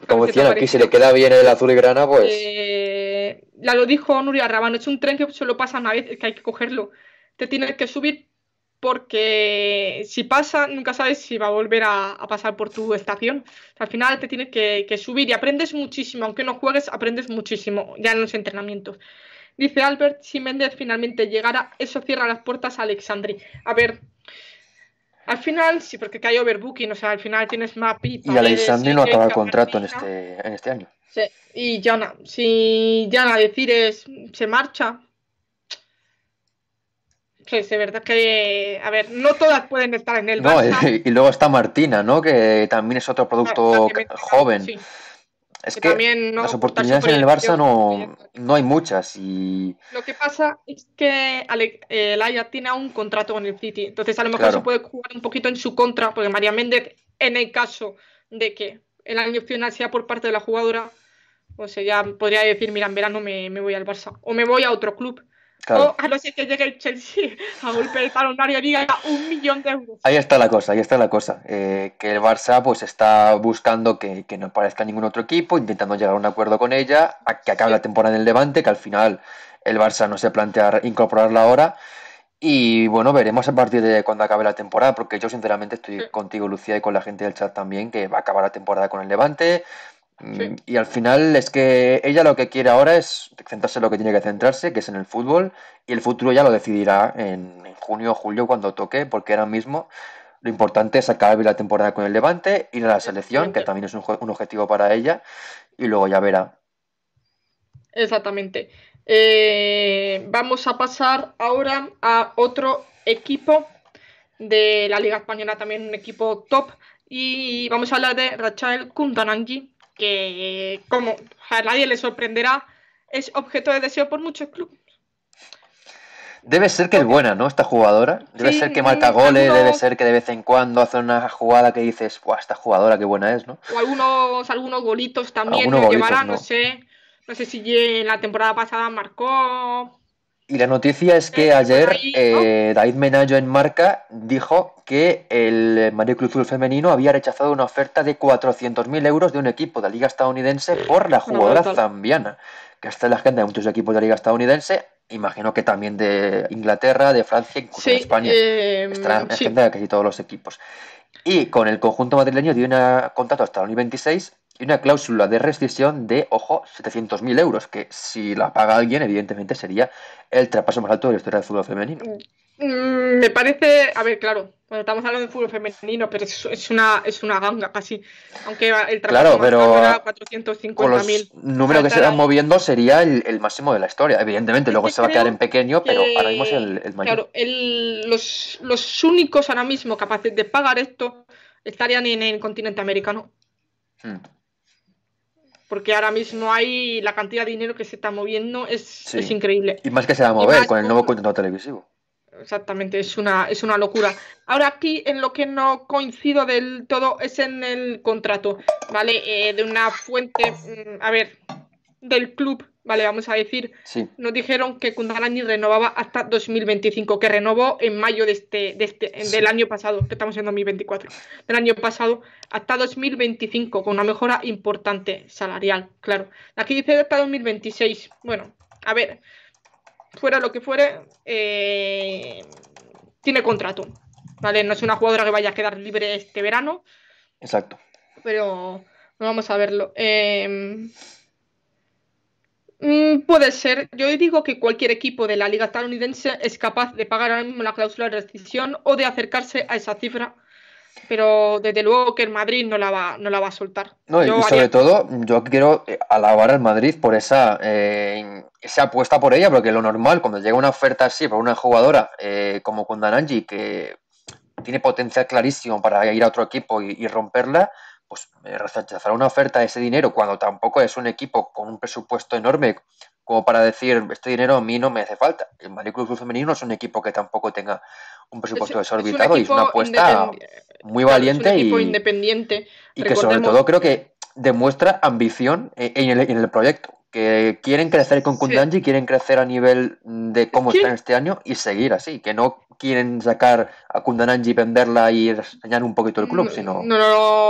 como decían aquí, si le queda bien el azul y grana, pues... Eh, ya lo dijo Nuria Rabano, es un tren que solo pasa una vez, que hay que cogerlo. Te tienes que subir porque si pasa, nunca sabes si va a volver a, pasar por tu estación. Al final te tienes que, subir y aprendes muchísimo, aunque no juegues, aprendes muchísimo ya en los entrenamientos. Dice Albert, si Méndez finalmente llegara, eso cierra las puertas a Alexandri. A ver, al final sí, porque hay overbooking, o sea, al final tienes más Y Alexandri no acaba el contrato en este, este año. Sí, y Jana, si Jana decir es, se marcha, Sí, verdad que, a ver, no todas pueden estar en el Barça. y, luego está Martina, ¿no? Que también es otro producto ah, joven. Es que, las oportunidades en el Barça no, no, hay muchas. Y... Lo que pasa es que el eh, tiene un contrato con el City, entonces a lo mejor se puede jugar un poquito en su contra, porque María Méndez, en el caso de que el año final sea por parte de la jugadora, o sea, ya podría decir, mira, en verano me, me voy al Barça o me voy a otro club o a ah, no que llegue el Chelsea a el y ah, un millón de euros. Ahí está la cosa, ahí está la cosa. Eh, que el Barça pues está buscando que, no aparezca ningún otro equipo, intentando llegar a un acuerdo con ella, a que acabe la temporada en el Levante, que al final el Barça no se plantea incorporarla ahora. Y bueno, veremos a partir de cuando acabe la temporada, porque yo sinceramente estoy contigo, Lucía, y con la gente del chat también, que va a acabar la temporada con el Levante, Mm, y al final es que ella lo que quiere ahora es centrarse en lo que tiene que centrarse, que es en el fútbol, y el futuro ya lo decidirá en, junio o julio cuando toque, porque ahora mismo lo importante es acabar la temporada con el Levante, ir a la selección, que también es un, objetivo para ella, y luego ya verá. Exactamente. Eh, vamos a pasar ahora a otro equipo de la Liga Española, también un equipo top, y vamos a hablar de Rachel Kundanangi, que como a nadie le sorprenderá, es objeto de deseo por muchos clubes. Debe ser que es buena, ¿no? Esta jugadora. Debe ser que marca goles, debe ser que de vez en cuando hace una jugada que dices, ¡guau, esta jugadora qué buena es, ¿no? O algunos, algunos golitos también algunos llevará, no. no sé. No sé si en la temporada pasada marcó y la noticia es que ayer eh, David Menayo en Marca dijo que el Mario Cruz femenino había rechazado una oferta de 400.000 euros de un equipo de la liga estadounidense por la jugadora zambiana, que está en la agenda de muchos equipos de la liga estadounidense, imagino que también de Inglaterra, de Francia, incluso de España. Eh, está en la agenda de casi todos los equipos. Y con el conjunto madrileño dio un contrato hasta 26 y una cláusula de rescisión de, ojo, 700.000 euros, que si la paga alguien, evidentemente sería el traspaso más alto de la historia del fútbol femenino. Mm, me parece, a ver, claro, cuando estamos hablando de fútbol femenino, pero es, una, es una ganga casi, aunque el traspaso pero era 450.000. Con los que se van moviendo sería el, máximo de la historia, evidentemente, luego se va a quedar en pequeño, pero ahora mismo es el, mayor. Claro, los, únicos ahora mismo capaces de pagar esto estarían en el continente americano. Hmm porque ahora mismo hay la cantidad de dinero que se está moviendo es, increíble. Y más que se va a mover con el nuevo contenido televisivo. Exactamente, es una, es una locura. Ahora aquí en lo que no coincido del todo es en el contrato, ¿vale? Eh, de una fuente, mm, a ver, del club Vale, vamos a decir, sí. nos dijeron que Kundalani renovaba hasta 2025, que renovó en mayo de este, de este del año pasado, que estamos en 2024, del año pasado hasta 2025, con una mejora importante salarial, claro. Aquí dice hasta 2026. Bueno, a ver, fuera lo que fuere, eh, tiene contrato, ¿vale? No es una jugadora que vaya a quedar libre este verano. Exacto. Pero vamos a verlo. Eh, Mm, puede ser. Yo digo que cualquier equipo de la liga estadounidense es capaz de pagar ahora mismo la cláusula de rescisión o de acercarse a esa cifra. Pero desde luego que el Madrid no la va, no la va a soltar. No, y, sobre todo, yo quiero eh, alabar al Madrid por esa, eh, esa apuesta por ella, porque lo normal, cuando llega una oferta así por una jugadora eh, como Kundananji, que tiene potencial clarísimo para ir a otro equipo y romperla, pues eh, rechazar una oferta de ese dinero cuando tampoco es un equipo con un presupuesto enorme como para decir este dinero a mí no me hace falta. El Madrid Club Femenino es un equipo que tampoco tenga un presupuesto desorbitado y es una apuesta muy valiente y, independiente. y que sobre todo creo que demuestra ambición eh, en el proyecto que quieren crecer con Kundanji, quieren crecer a nivel de cómo está están este año y seguir así, que no quieren sacar a Kundanji, venderla y enseñar un poquito el club, mm, sino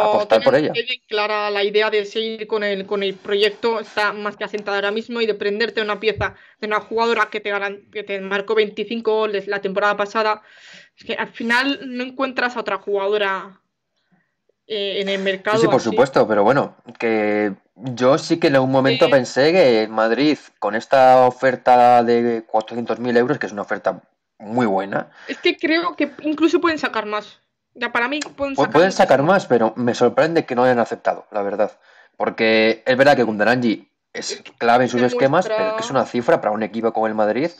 apostar por ella. clara la idea de seguir con el, con el proyecto, está más que asentada ahora mismo y de prenderte una pieza de una jugadora que te, que te marcó 25 goles la temporada pasada, es que al final no encuentras a otra jugadora eh, en el mercado. Sí, por supuesto, pero bueno, que yo sí que en algún momento pensé que Madrid, con esta oferta de 400.000 euros, que es una oferta muy buena. Es que creo que incluso pueden sacar más. Ya para mí pueden sacar, más, pero me sorprende que no hayan aceptado, la verdad. Porque es verdad que Kundaranji es clave en sus esquemas, pero que es una cifra para un equipo como el Madrid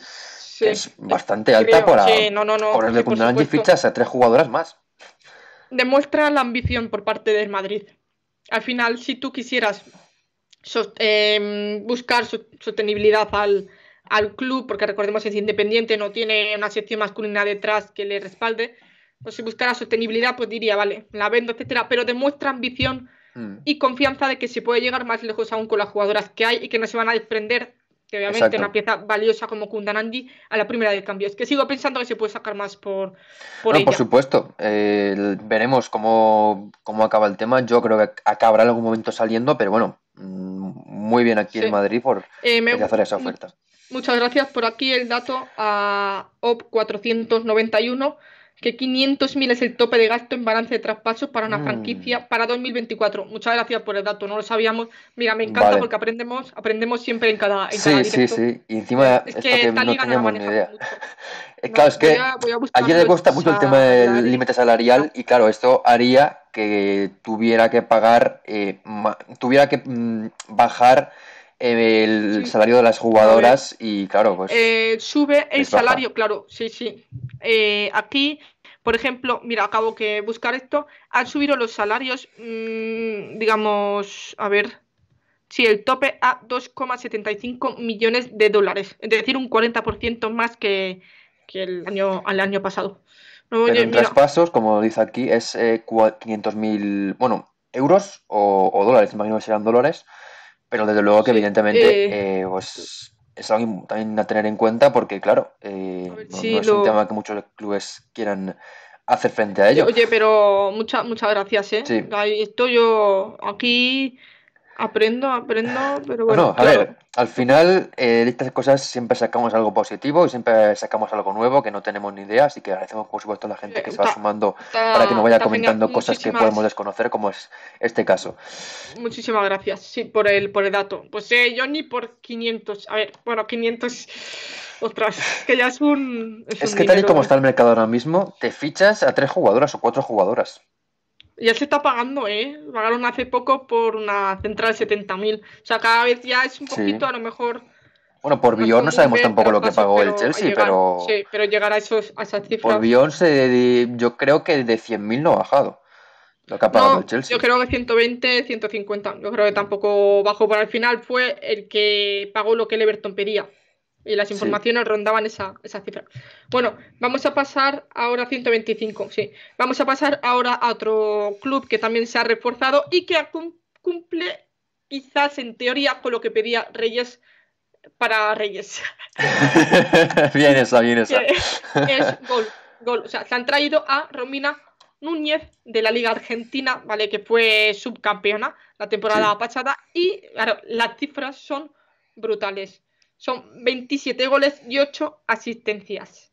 es bastante alta para sí, por el de fichas a tres jugadoras más demuestra la ambición por parte del Madrid. Al final, si tú quisieras em, buscar sostenibilidad al, club, porque recordemos que es independiente, no tiene una sección masculina detrás que le respalde, pues si buscara sostenibilidad, pues diría, vale, la vendo, etcétera, pero demuestra ambición mm. y confianza de que se puede llegar más lejos aún con las jugadoras que hay y que no se van a desprender obviamente una pieza valiosa como Kundanandi a la primera del cambio. Es que sigo pensando que se puede sacar más por, por Por supuesto, eh, veremos cómo, acaba el tema. Yo creo que acabará en algún momento saliendo, pero bueno, mm, muy bien aquí en Madrid por eh, hacer esa oferta. Muchas gracias por aquí el dato a OP491 que 500.000 es el tope de gasto en balance de traspasos para una mm. franquicia para 2024. Muchas gracias por el dato, no lo sabíamos. Mira, me encanta porque aprendemos aprendemos siempre en cada, en sí, sí, sí. Y encima es esto que, no teníamos ni idea. claro, es que ayer le gusta mucho el tema del límite salarial y claro, esto haría que tuviera que pagar, eh, tuviera que mm, bajar el salario de las jugadoras y claro, pues... Eh, sube el salario, claro, sí, sí. Eh, aquí, por ejemplo, mira, acabo que buscar esto, han subido los salarios, mm, digamos, a ver, sí, el tope a 2,75 millones de dólares, es decir, un 40% más que, el año, al año pasado. en traspasos, como dice aquí, es eh, mil bueno, euros o, o dólares, imagino que serán dólares, pero desde luego que evidentemente eh, eh, pues, es algo también a tener en cuenta porque, claro, eh, no, es un tema que muchos clubes quieran hacer frente a ellos Oye, pero muchas muchas gracias, ¿eh? yo aquí aprendo, aprendo, pero bueno. Bueno, a ver, al final eh, de estas cosas siempre sacamos algo positivo y siempre sacamos algo nuevo que no tenemos ni idea, así que agradecemos por supuesto a la gente eh, que se va sumando para que nos vaya comentando cosas que podemos desconocer, como es este caso. Muchísimas gracias, sí, por el, por el dato. Pues eh, yo ni por 500, a ver, bueno, 500... otras que ya es un. Es, que tal y como está el mercado ahora mismo, te fichas a tres jugadoras o cuatro jugadoras ya se está pagando, ¿eh? Pagaron hace poco por una central de 70.000. O sea, cada vez ya es un poquito, a lo mejor. Bueno, por Bion no sabemos tampoco lo que pagó el Chelsea, pero. Sí, pero llegar a, esas cifras. Por Bion, yo creo que de 100.000 no ha bajado. Lo que ha pagado el Chelsea. Yo creo que 120, 150. Yo creo que tampoco bajó, pero al final fue el que pagó lo que el Everton pedía. Y las informaciones rondaban esa, esa cifra. Bueno, vamos a pasar ahora a 125, sí. Vamos a pasar ahora a otro club que también se ha reforzado y que cumple quizás en teoría con lo que pedía Reyes para Reyes. bien esa, bien esa. Es, gol, gol. O sea, se han traído a Romina Núñez de la Liga Argentina, ¿vale? Que fue subcampeona la temporada pasada. Y claro, las cifras son brutales. Son 27 goles y 8 asistencias.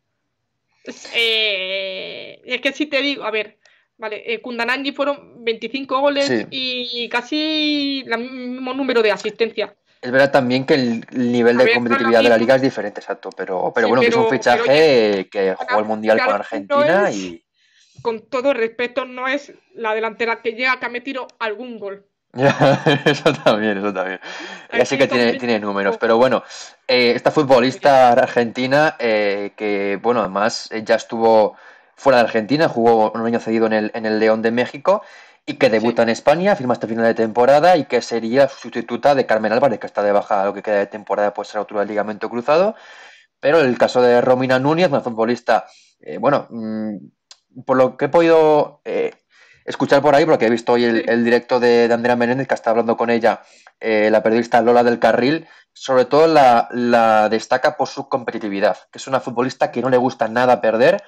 Eh, es, que si te digo, a ver, vale, eh, Kundanangi fueron 25 goles y casi el mismo número de asistencias. Es verdad también que el nivel de competitividad de la liga es diferente, exacto, pero, pero bueno, que es un fichaje que jugó el Mundial con Argentina y... Con todo respeto, no es la delantera que llega que me tiro algún gol. eso también, eso también. Ya sé que tiene, números, pero bueno, eh, esta futbolista argentina eh, que, bueno, además eh, ya estuvo fuera de Argentina, jugó un año cedido en el, en el León de México y que debuta en España, firma hasta final de temporada y que sería sustituta de Carmen Álvarez, que está de baja lo que queda de temporada pues ser altura del ligamento cruzado. Pero el caso de Romina Núñez, una futbolista, bueno, mm, por lo que he podido escuchar por ahí, porque he visto hoy el, directo de, Andrea Menéndez, que está hablando con ella, eh, la periodista Lola del Carril, sobre todo la, destaca por su competitividad, que es una futbolista que no le gusta nada perder.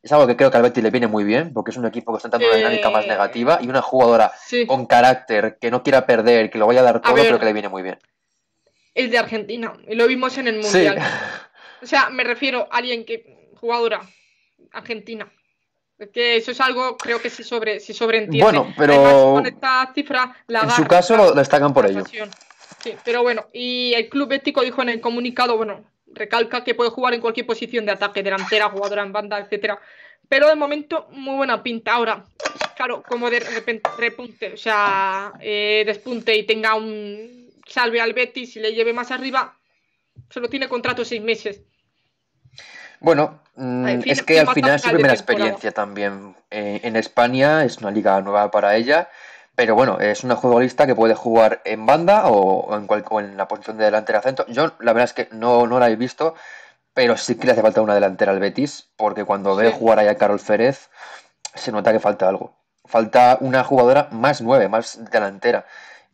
Es algo que creo que al Betis le viene muy bien, porque es un equipo que está entrando una dinámica más eh, negativa y una jugadora con carácter, que no quiera perder, que lo vaya a dar todo, creo que le viene muy bien. Es de Argentina, y lo vimos en el Mundial. O sea, me refiero a alguien que, jugadora argentina, que eso es algo, creo que se, sobre, se sobreentiende. Bueno, pero cifra, en su caso lo destacan por ello. Sí, pero bueno, y el club ético dijo en el comunicado, bueno, recalca que puede jugar en cualquier posición de ataque, delantera, jugadora en banda, etcétera. Pero de momento, muy buena pinta. Ahora, claro, como de repente repunte, o sea, eh, despunte y tenga un salve al Betis y le lleve más arriba, solo tiene contrato seis meses. Bueno, Mm, es que al final es su primera experiencia también eh, en España, es una liga nueva para ella, pero bueno, es una futbolista que puede jugar en banda o en, la posición de delantera centro. Yo la verdad es que no, no la he visto, pero sí que le hace falta una delantera al Betis, porque cuando ve jugar ahí a Carol Férez, se nota que falta algo. Falta una jugadora más nueve, más delantera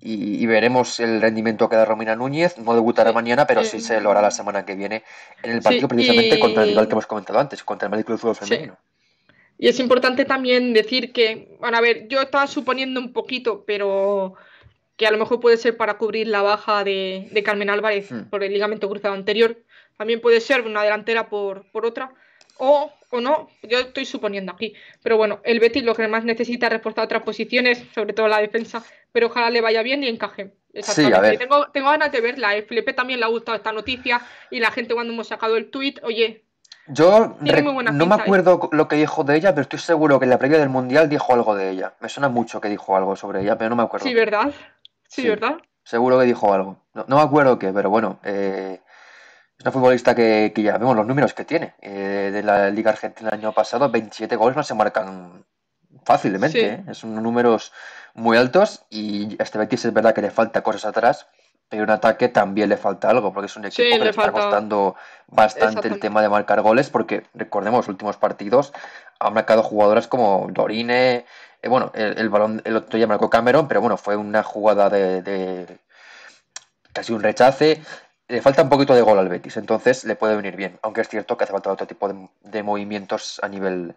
y, veremos el rendimiento que da Romina Núñez. No debutará mañana, pero sí eh, se lo hará la semana que viene en el partido precisamente contra el rival que hemos comentado antes, contra el Madrid de Femenino. Y es importante también decir que, bueno, a ver, yo estaba suponiendo un poquito, pero que a lo mejor puede ser para cubrir la baja de, Carmen Álvarez hmm. por el ligamento cruzado anterior. También puede ser una delantera por, por otra o, no, yo estoy suponiendo aquí. Pero bueno, el Betis lo que más necesita es reforzar otras posiciones, sobre todo la defensa, pero ojalá le vaya bien y encaje. Sí, a ver. Tengo, tengo, ganas de verla, Felipe también le ha gustado esta noticia y la gente cuando hemos sacado el tweet, oye. Yo no me ¿eh? acuerdo lo que dijo de ella, pero estoy seguro que en la previa del Mundial dijo algo de ella. Me suena mucho que dijo algo sobre ella, pero no me acuerdo. Sí, ¿verdad? Sí, ¿verdad? Seguro que dijo algo. No, no me acuerdo qué, pero bueno. Eh, es una futbolista que, ya vemos los números que tiene. Eh, de la Liga Argentina el año pasado, 27 goles no se marcan fácilmente. ¿eh? Son números muy altos y a este Betis es verdad que le falta cosas atrás, pero en ataque también le falta algo, porque es un equipo que le está costando bastante el tema de marcar goles, porque recordemos, los últimos partidos han marcado jugadoras como Dorine, eh, bueno, el, balón el otro día marcó Cameron, pero bueno, fue una jugada de, de casi un rechace le falta un poquito de gol al Betis, entonces le puede venir bien, aunque es cierto que hace falta otro tipo de, movimientos a nivel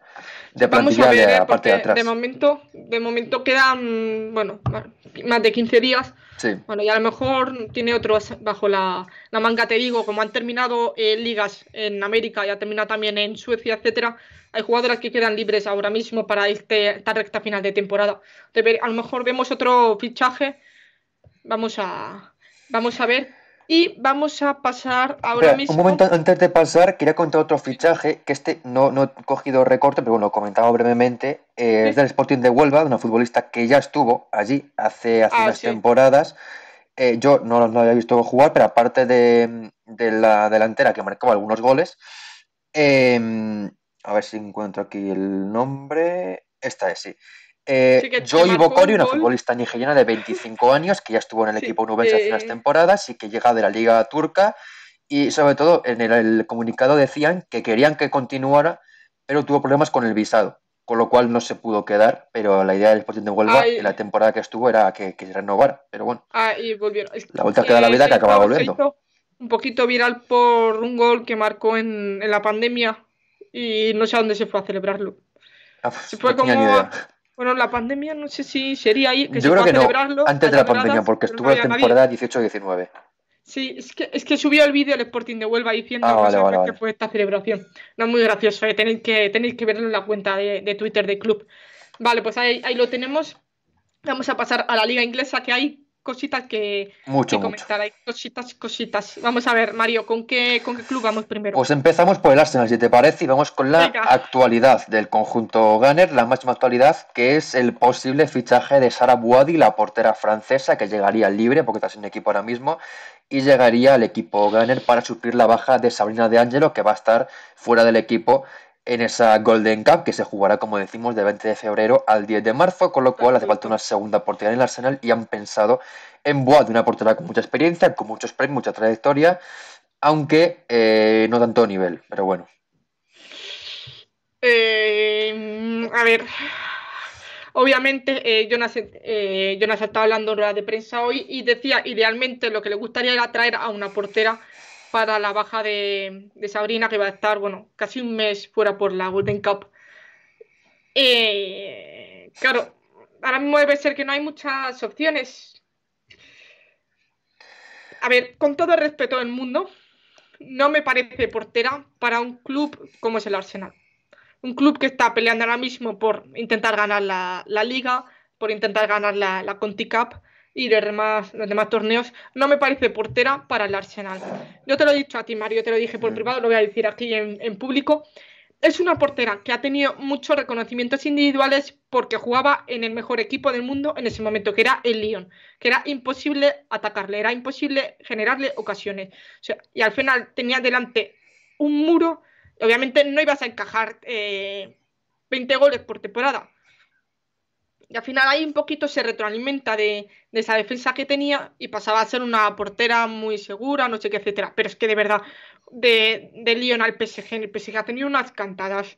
de plantilla de, ¿eh? parte de atrás. De momento, de momento quedan, mm, bueno, más de 15 días. Sí. Bueno, y a lo mejor tiene otros bajo la, manga, te digo, como han terminado eh, ligas en América y ha terminado también en Suecia, etcétera, hay jugadoras que quedan libres ahora mismo para este, esta recta final de temporada. a lo mejor vemos otro fichaje, vamos a, vamos a ver y vamos a pasar ahora mismo. Un momento antes de pasar, quería contar otro fichaje, que este no, no he cogido recorte, pero bueno, lo comentaba brevemente. Eh, es del Sporting de Huelva, de una futbolista que ya estuvo allí hace, hace ah, unas temporadas. Eh, yo no lo había visto jugar, pero aparte de, de la delantera que marcaba algunos goles, em, a ver si encuentro aquí el nombre. Esta es, sí. Eh, Ivo una futbolista nigeriana de 25 años, que ya estuvo en el equipo Nubense hace eh, unas temporadas y que llega de la Liga Turca. Y sobre todo, en el, comunicado decían que querían que continuara, pero tuvo problemas con el visado, con lo cual no se pudo quedar. Pero la idea del Sporting de Huelva, en la temporada que estuvo, era que, que se renovara. Pero bueno, ah, la vuelta que da la vida que acaba volviendo. Un poquito viral por un gol que marcó en, la pandemia y no sé a dónde se fue a celebrarlo. Ah, se pues bueno, la pandemia no sé si sería ahí. Que se creo que no, antes de la pandemia, porque estuvo la temporada 18-19. Sí, es que, subió el vídeo el Sporting de Huelva diciendo ah, que fue esta celebración. No es muy gracioso, eh, tenéis, que, tenéis que verlo en la cuenta de, Twitter del club. Vale, pues ahí lo tenemos. Vamos a pasar a la liga inglesa, que hay cositas que, mucho, comentar. cositas, cositas. Vamos a ver, Mario, ¿con qué, ¿con qué club vamos primero? Pues empezamos por el Arsenal, si te parece, y vamos con la actualidad del conjunto Gunner, la máxima actualidad, que es el posible fichaje de Sara Buadi, la portera francesa, que llegaría libre, porque está sin equipo ahora mismo, y llegaría al equipo Gunner para suplir la baja de Sabrina de Angelo, que va a estar fuera del equipo en esa Golden Cup que se jugará, como decimos, del 20 de febrero al 10 de marzo, con lo cual hace falta una segunda portera en el Arsenal y han pensado en de una portera con mucha experiencia, con muchos premios, mucha trayectoria, aunque eh, no tanto nivel, pero bueno. Eh, a ver, obviamente Jonas Jonas estaba hablando en rueda de prensa hoy y decía, idealmente lo que le gustaría era traer a una portera para la baja de, Sabrina, que va a estar, bueno, casi un mes fuera por la Golden Cup. Eh, claro, ahora mismo debe ser que no hay muchas opciones. A ver, con todo el respeto del mundo, no me parece portera para un club como es el Arsenal. Un club que está peleando ahora mismo por intentar ganar la, liga, por intentar ganar la Conti Cup y los demás, los demás torneos, no me parece portera para el Arsenal. Yo te lo he dicho a ti, Mario, te lo dije por privado, lo voy a decir aquí en, público. Es una portera que ha tenido muchos reconocimientos individuales porque jugaba en el mejor equipo del mundo en ese momento, que era el Lyon, que era imposible atacarle, era imposible generarle ocasiones. y al final tenía delante un muro, obviamente no ibas a encajar 20 eh, goles por temporada, y al final ahí un poquito se retroalimenta de, esa defensa que tenía y pasaba a ser una portera muy segura, no sé qué, etcétera. Pero es que de verdad, de, de Lyon al PSG, el PSG ha tenido unas cantadas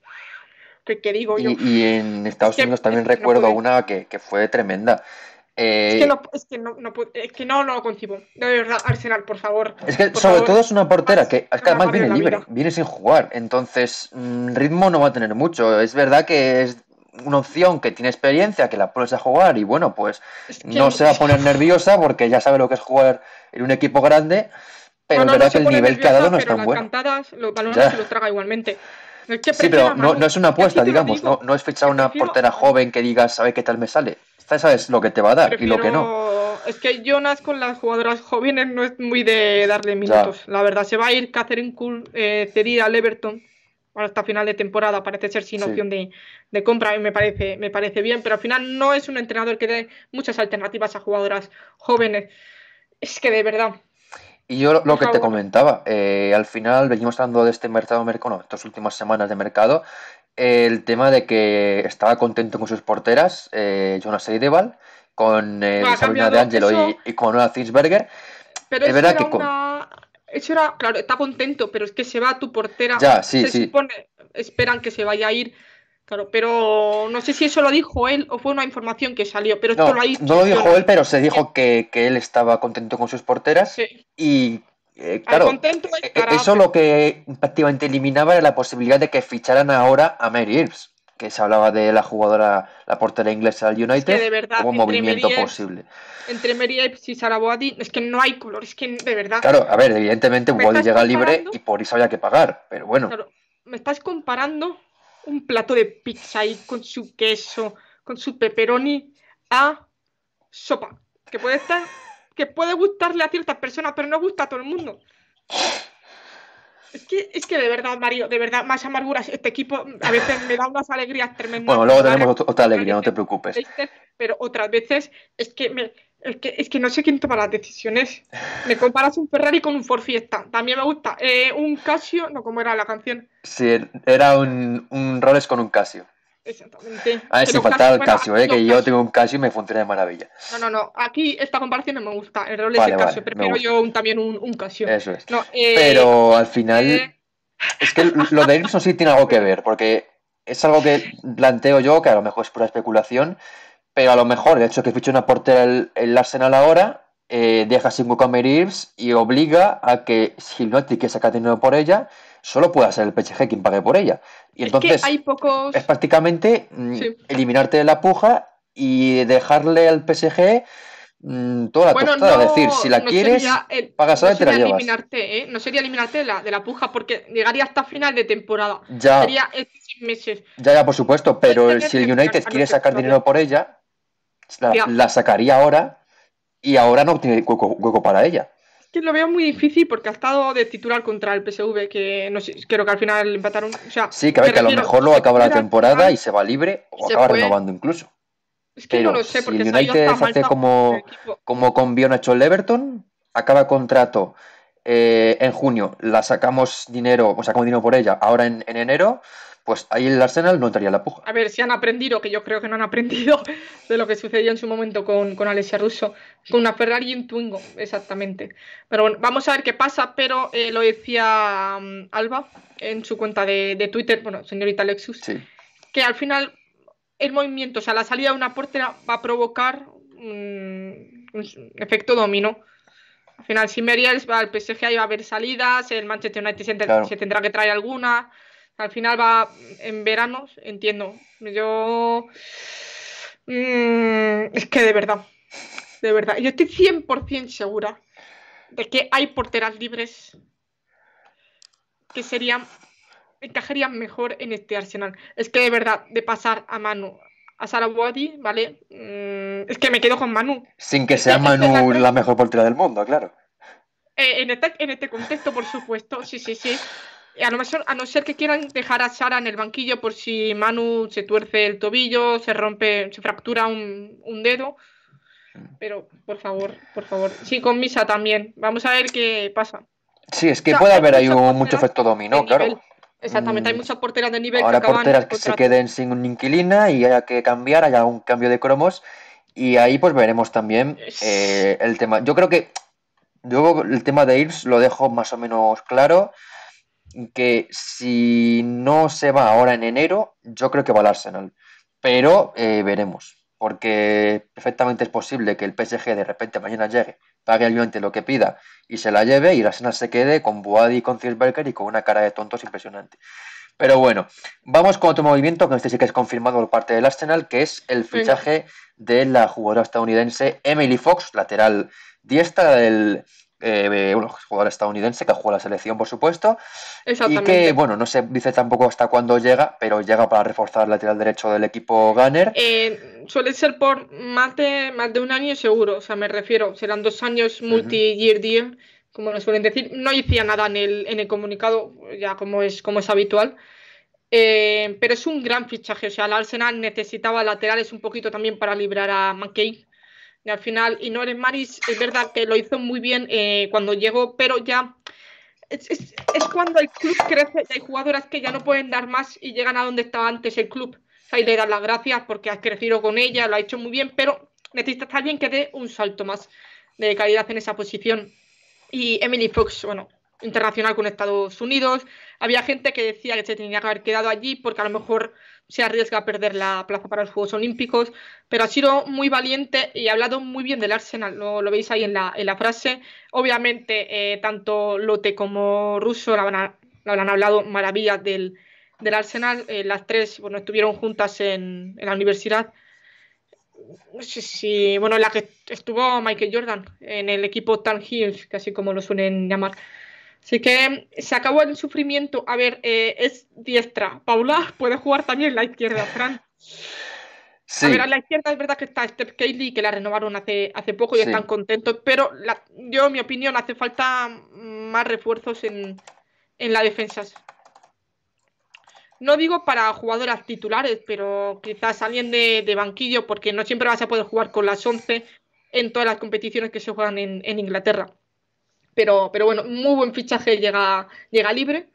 que, digo yo. Y, en Estados Unidos también recuerdo una que, fue tremenda. Eh, es que, no, lo concibo. De verdad, Arsenal, por favor. Es que sobre todo es una portera que, además viene libre, viene sin jugar. Entonces, mm, ritmo no va a tener mucho. Es verdad que es una opción que tiene experiencia, que la pones a jugar y bueno, pues no se va a poner nerviosa porque ya sabe lo que es jugar en un equipo grande, pero en verdad que el nivel que ha dado no es tan bueno. Cantadas, los balones se los traga igualmente. sí, pero no, es una apuesta, digamos, no, no es fichar una portera joven que diga sabe qué tal me sale? Esta sabes lo que te va a dar y lo que no. Es que Jonas con las jugadoras jóvenes no es muy de darle minutos. La verdad, se va a ir Catherine Cool eh, cedida al Everton hasta final de temporada, parece ser sin opción de, compra, y me parece, me parece bien, pero al final no es un entrenador que dé muchas alternativas a jugadoras jóvenes. Es que de verdad. Y yo lo, que te comentaba, eh, al final venimos hablando de este mercado, no, estas últimas semanas de mercado, el tema de que estaba contento con sus porteras, eh, Jonas Eideval, con eh, Sabrina De Angelo y, con la Zinsberger. Pero es verdad que eso era, claro, está contento, pero es que se va tu portera. Ya, se supone, esperan que se vaya a ir. Claro, pero no sé si eso lo dijo él o fue una información que salió, pero no, lo dijo él, pero se dijo que, él estaba contento con sus porteras y eh, claro, eh, eso lo que prácticamente eliminaba era la posibilidad de que ficharan ahora a Mary Irves que se hablaba de la jugadora, la portera inglesa del United, que de verdad, como movimiento posible. Entre María y Sara es que no hay color, es que de verdad. Claro, a ver, evidentemente Boadi llega libre y por eso había que pagar, pero bueno. me estás comparando un plato de pizza ahí con su queso, con su pepperoni, a sopa, que puede estar, que puede gustarle a ciertas personas, pero no gusta a todo el mundo. Es que, es que de verdad, Mario, de verdad, más amarguras. Este equipo a veces me da unas alegrías tremendas. Bueno, luego tenemos otra alegría, no te preocupes. Pero otras veces es que, es que, no sé quién toma las decisiones. Me comparas un Ferrari con un Ford Fiesta. También me gusta. Eh, un Casio, no, ¿cómo era la canción? Sí, era un, un Rolex con un Casio. Exactamente. A ver si faltaba el Casio, eh, que yo tengo un Casio y me funciona de maravilla. No, no, no. Aquí esta comparación no me gusta. El rol es el Casio. Prefiero yo también un, Casio. Eso es. Eh, pero al final. Eh, es que lo de Ericsson sí tiene algo que ver, porque es algo que planteo yo, que a lo mejor es pura especulación, pero a lo mejor de hecho que fiche una portera el, el Arsenal ahora eh, deja sin a Reeves y obliga a que si no tiene que sacar dinero por ella, solo pueda ser el PSG quien pague por ella. Y entonces es, prácticamente mm, eliminarte de la puja y dejarle al PSG mm, toda la temporada tostada. es decir, si la quieres, pagas no y te la llevas. ¿eh? No sería eliminarte de la, de la puja porque llegaría hasta final de temporada. Ya. Sería seis meses. Ya, ya, por supuesto. Pero si el United quiere sacar dinero por ella, la, sacaría ahora y ahora no tiene hueco para ella lo veo muy difícil porque ha estado de titular contra el PSV, que no sé, creo que al final empataron. O sí, que a, lo mejor lo acaba la temporada y se va libre o acaba renovando incluso. Es que no lo sé, porque si United hace como, como con Nacho el Everton, acaba contrato eh, en junio, la sacamos dinero, o sacamos dinero por ella, ahora en enero, pues ahí el Arsenal no entraría la puja. A ver si han aprendido, que yo creo que no han aprendido de lo que sucedió en su momento con, con Alessia Russo, con una Ferrari y un Twingo, exactamente. Pero bueno, vamos a ver qué pasa, pero eh, lo decía mm, Alba en su cuenta de, Twitter, bueno, señorita Lexus, que al final el movimiento, o sea, la salida de una puerta va a provocar mm, un efecto dominó. Al final, si Meriels va al PSG, ahí va a haber salidas, el Manchester United se tendrá que traer alguna. Al final va en veranos, entiendo. Yo... Mm, es que de verdad, de verdad. Yo estoy 100% segura de que hay porteras libres que serían encajarían mejor en este Arsenal. Es que de verdad, de pasar a Manu a Sarah Wadi, ¿vale? Mm, es que me quedo con Manu. Sin que sea Manu la mejor portera del mundo, claro. Eh, este, en este contexto, por supuesto, sí, sí, sí a, a no ser que quieran dejar a Sara en el banquillo por si Manu se tuerce el tobillo, se rompe, se fractura un, un dedo. Pero, por favor, por favor. Sí, con Misa también. Vamos a ver qué pasa. Sí, es que puede haber ahí mucho efecto dominó, claro. Exactamente, hay mm. muchas porteras de nivel. Ahora que porteras que se queden sin una inquilina y haya que cambiar, haya un cambio de cromos. Y ahí pues veremos también eh, el tema. Yo creo que luego el tema de irs lo dejo más o menos claro que si no se va ahora en enero, yo creo que va al Arsenal. Pero eh, veremos, porque perfectamente es posible que el PSG de repente mañana llegue, pague al lo que pida y se la lleve y el Arsenal se quede con Boadi, con Zielberger y con una cara de tontos impresionante. Pero bueno, vamos con otro movimiento que este sí que es confirmado por parte del Arsenal, que es el fichaje de la jugadora estadounidense Emily Fox, lateral diestra del eh, un jugador estadounidense que juega la selección, por supuesto. Y que, bueno, no se dice tampoco hasta cuándo llega, pero llega para reforzar el lateral derecho del equipo Gunner. Eh, suele ser por más de, más de un año seguro, o sea, me refiero, serán dos años multi-year deal, como nos suelen decir. No decía nada en el, en el comunicado, ya como es, como es habitual. Eh, pero es un gran fichaje, o sea, el Arsenal necesitaba laterales un poquito también para librar a McCain y al final, y no Maris, es verdad que lo hizo muy bien eh, cuando llegó, pero ya es, cuando el club crece y hay jugadoras que ya no pueden dar más y llegan a donde estaba antes el club. Hay le das las gracias porque has crecido con ella, lo ha hecho muy bien, pero necesitas alguien que dé un salto más de calidad en esa posición. Y Emily Fox, bueno, internacional con Estados Unidos. Había gente que decía que se tenía que haber quedado allí porque a lo mejor se arriesga a perder la plaza para los Juegos Olímpicos, pero ha sido muy valiente y ha hablado muy bien del Arsenal, lo, lo veis ahí en la, frase. Obviamente, eh, tanto Lote como Russo habrán, han hablado maravillas del, Arsenal. Eh, las tres bueno, estuvieron juntas en, en la universidad. No sé si, bueno, en la que estuvo Michael Jordan en el equipo Tan Hills, casi como lo suelen llamar. Así que se acabó el sufrimiento. A ver, eh, es diestra. Paula puede jugar también la izquierda, Fran. Sí. A ver, a la izquierda es verdad que está Steph Cayley, que la renovaron hace, hace poco y están contentos, pero yo, en mi opinión, hace falta más refuerzos en, en la defensa. No digo para jugadoras titulares, pero quizás alguien de, banquillo, porque no siempre vas a poder jugar con las 11 en todas las competiciones que se juegan en, en Inglaterra. Pero, bueno, muy buen fichaje llega, llega libre.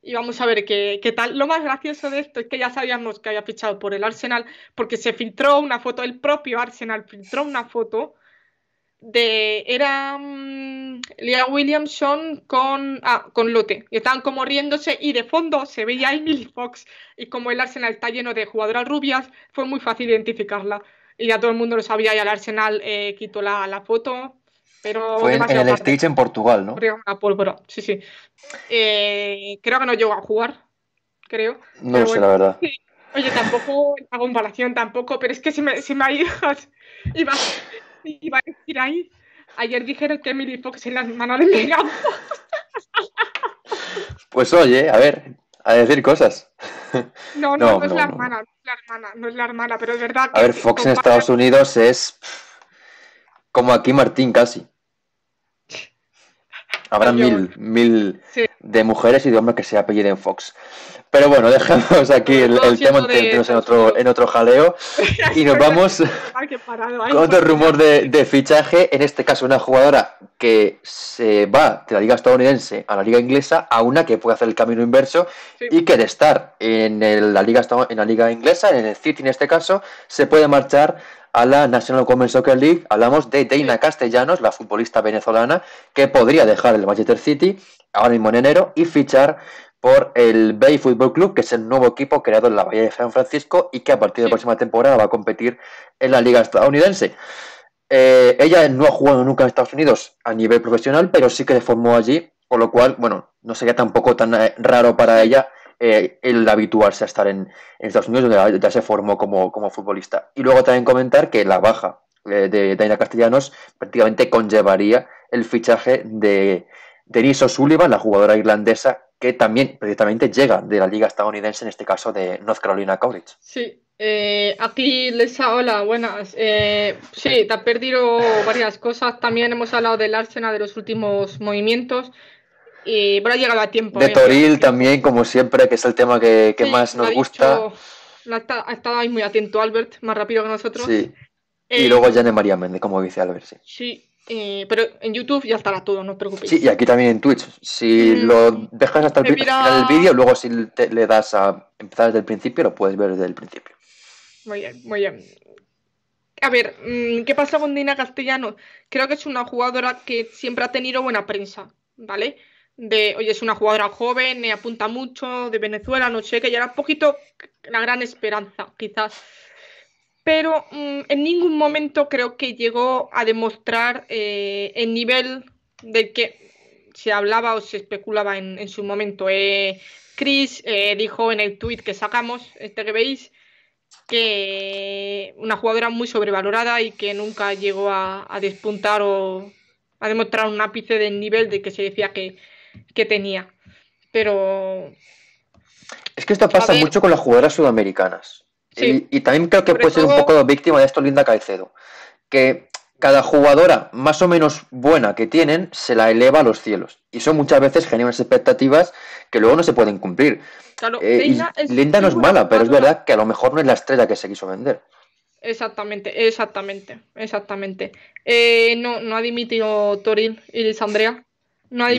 Y vamos a ver qué, tal. Lo más gracioso de esto es que ya sabíamos que había fichado por el Arsenal, porque se filtró una foto, el propio Arsenal filtró una foto de. Era mm, Leah Williamson con, ah, con Y estaban como riéndose y de fondo se veía a Emily Fox. Y como el Arsenal está lleno de jugadoras rubias, fue muy fácil identificarla. Y ya todo el mundo lo sabía y el Arsenal eh, quitó la, la foto fue en, el Stage en Portugal, ¿no? Creo una sí, sí. Eh, creo que no llegó a jugar, creo. No lo sé, la verdad. Oye, tampoco, hago comparación tampoco, pero es que si me, si me ayudas, iba, a decir ahí. Ayer dijeron que Emily Fox en las manos de gato. Pues oye, a ver, a decir cosas. No, no, no, es la hermana, no. es la hermana, no es la pero es verdad. Que a ver, Fox en Estados Unidos es como aquí Martín casi. Habrá mil, mil de mujeres y de hombres que se apelliden Fox. Pero bueno, dejamos aquí el, tema en, otro, en otro jaleo y nos vamos con otro rumor de, fichaje, en este caso una jugadora que se va de la liga estadounidense a la liga inglesa a una que puede hacer el camino inverso y que de estar en, la liga, en la liga inglesa, en el City en este caso, se puede marchar a la National Women's Soccer League, hablamos de Deina Castellanos, la futbolista venezolana, que podría dejar el Manchester City ahora mismo en enero y fichar por el Bay Football Club, que es el nuevo equipo creado en la Bahía de San Francisco y que a partir de la próxima temporada va a competir en la Liga Estadounidense. Eh, ella no ha jugado nunca en Estados Unidos a nivel profesional, pero sí que se formó allí, por lo cual, bueno, no sería tampoco tan eh, raro para ella el eh, habituarse a estar en, Estados Unidos, donde ya se formó como, futbolista. Y luego también comentar que la baja eh, de Daina Castellanos prácticamente conllevaría el fichaje de Denise O'Sullivan, la jugadora irlandesa, que también precisamente llega de la liga estadounidense, en este caso de North Carolina College. Sí, eh, aquí hola, buenas. Eh, sí, te has perdido varias cosas. También hemos hablado del Arsenal, de los últimos movimientos. Y ha llegado a tiempo. De eh. Toril también, como siempre, que es el tema que, más nos gusta. ha estado ahí muy atento Albert, más rápido que nosotros. Sí. y eh, luego Jane María Méndez, como dice Albert, sí. Sí, eh, pero en YouTube ya estará todo, no os preocupéis. Sí, y aquí también en Twitch. Si lo dejas hasta el final del vídeo, luego si le das a empezar desde el principio, lo puedes ver desde el principio. Muy bien, muy bien. A ver, mm, ¿qué pasa con Dina Castellano? Creo que es una jugadora que siempre ha tenido buena prensa, ¿vale? de, oye, es una jugadora joven, apunta mucho, de Venezuela, no sé, que ya era un poquito la gran esperanza, quizás. Pero mm, en ningún momento creo que llegó a demostrar eh, el nivel del que se hablaba o se especulaba en, su momento. Eh, Chris eh, dijo en el tweet que sacamos, este que veis, que una jugadora muy sobrevalorada y que nunca llegó a, a despuntar o a demostrar un ápice del nivel de que se decía que, que tenía. Pero. Es que esto pasa mucho con las jugadoras sudamericanas. Y, también creo que puede ser un poco víctima de esto Linda Caicedo. Que cada jugadora más o menos buena que tienen se la eleva a los cielos. Y son muchas veces genera expectativas que luego no se pueden cumplir. Eh, Linda, no es mala, pero es verdad que a lo mejor no es la estrella que se quiso vender. Exactamente, exactamente, exactamente. Eh, no, no ha dimitido Toril y Lisandrea, no ha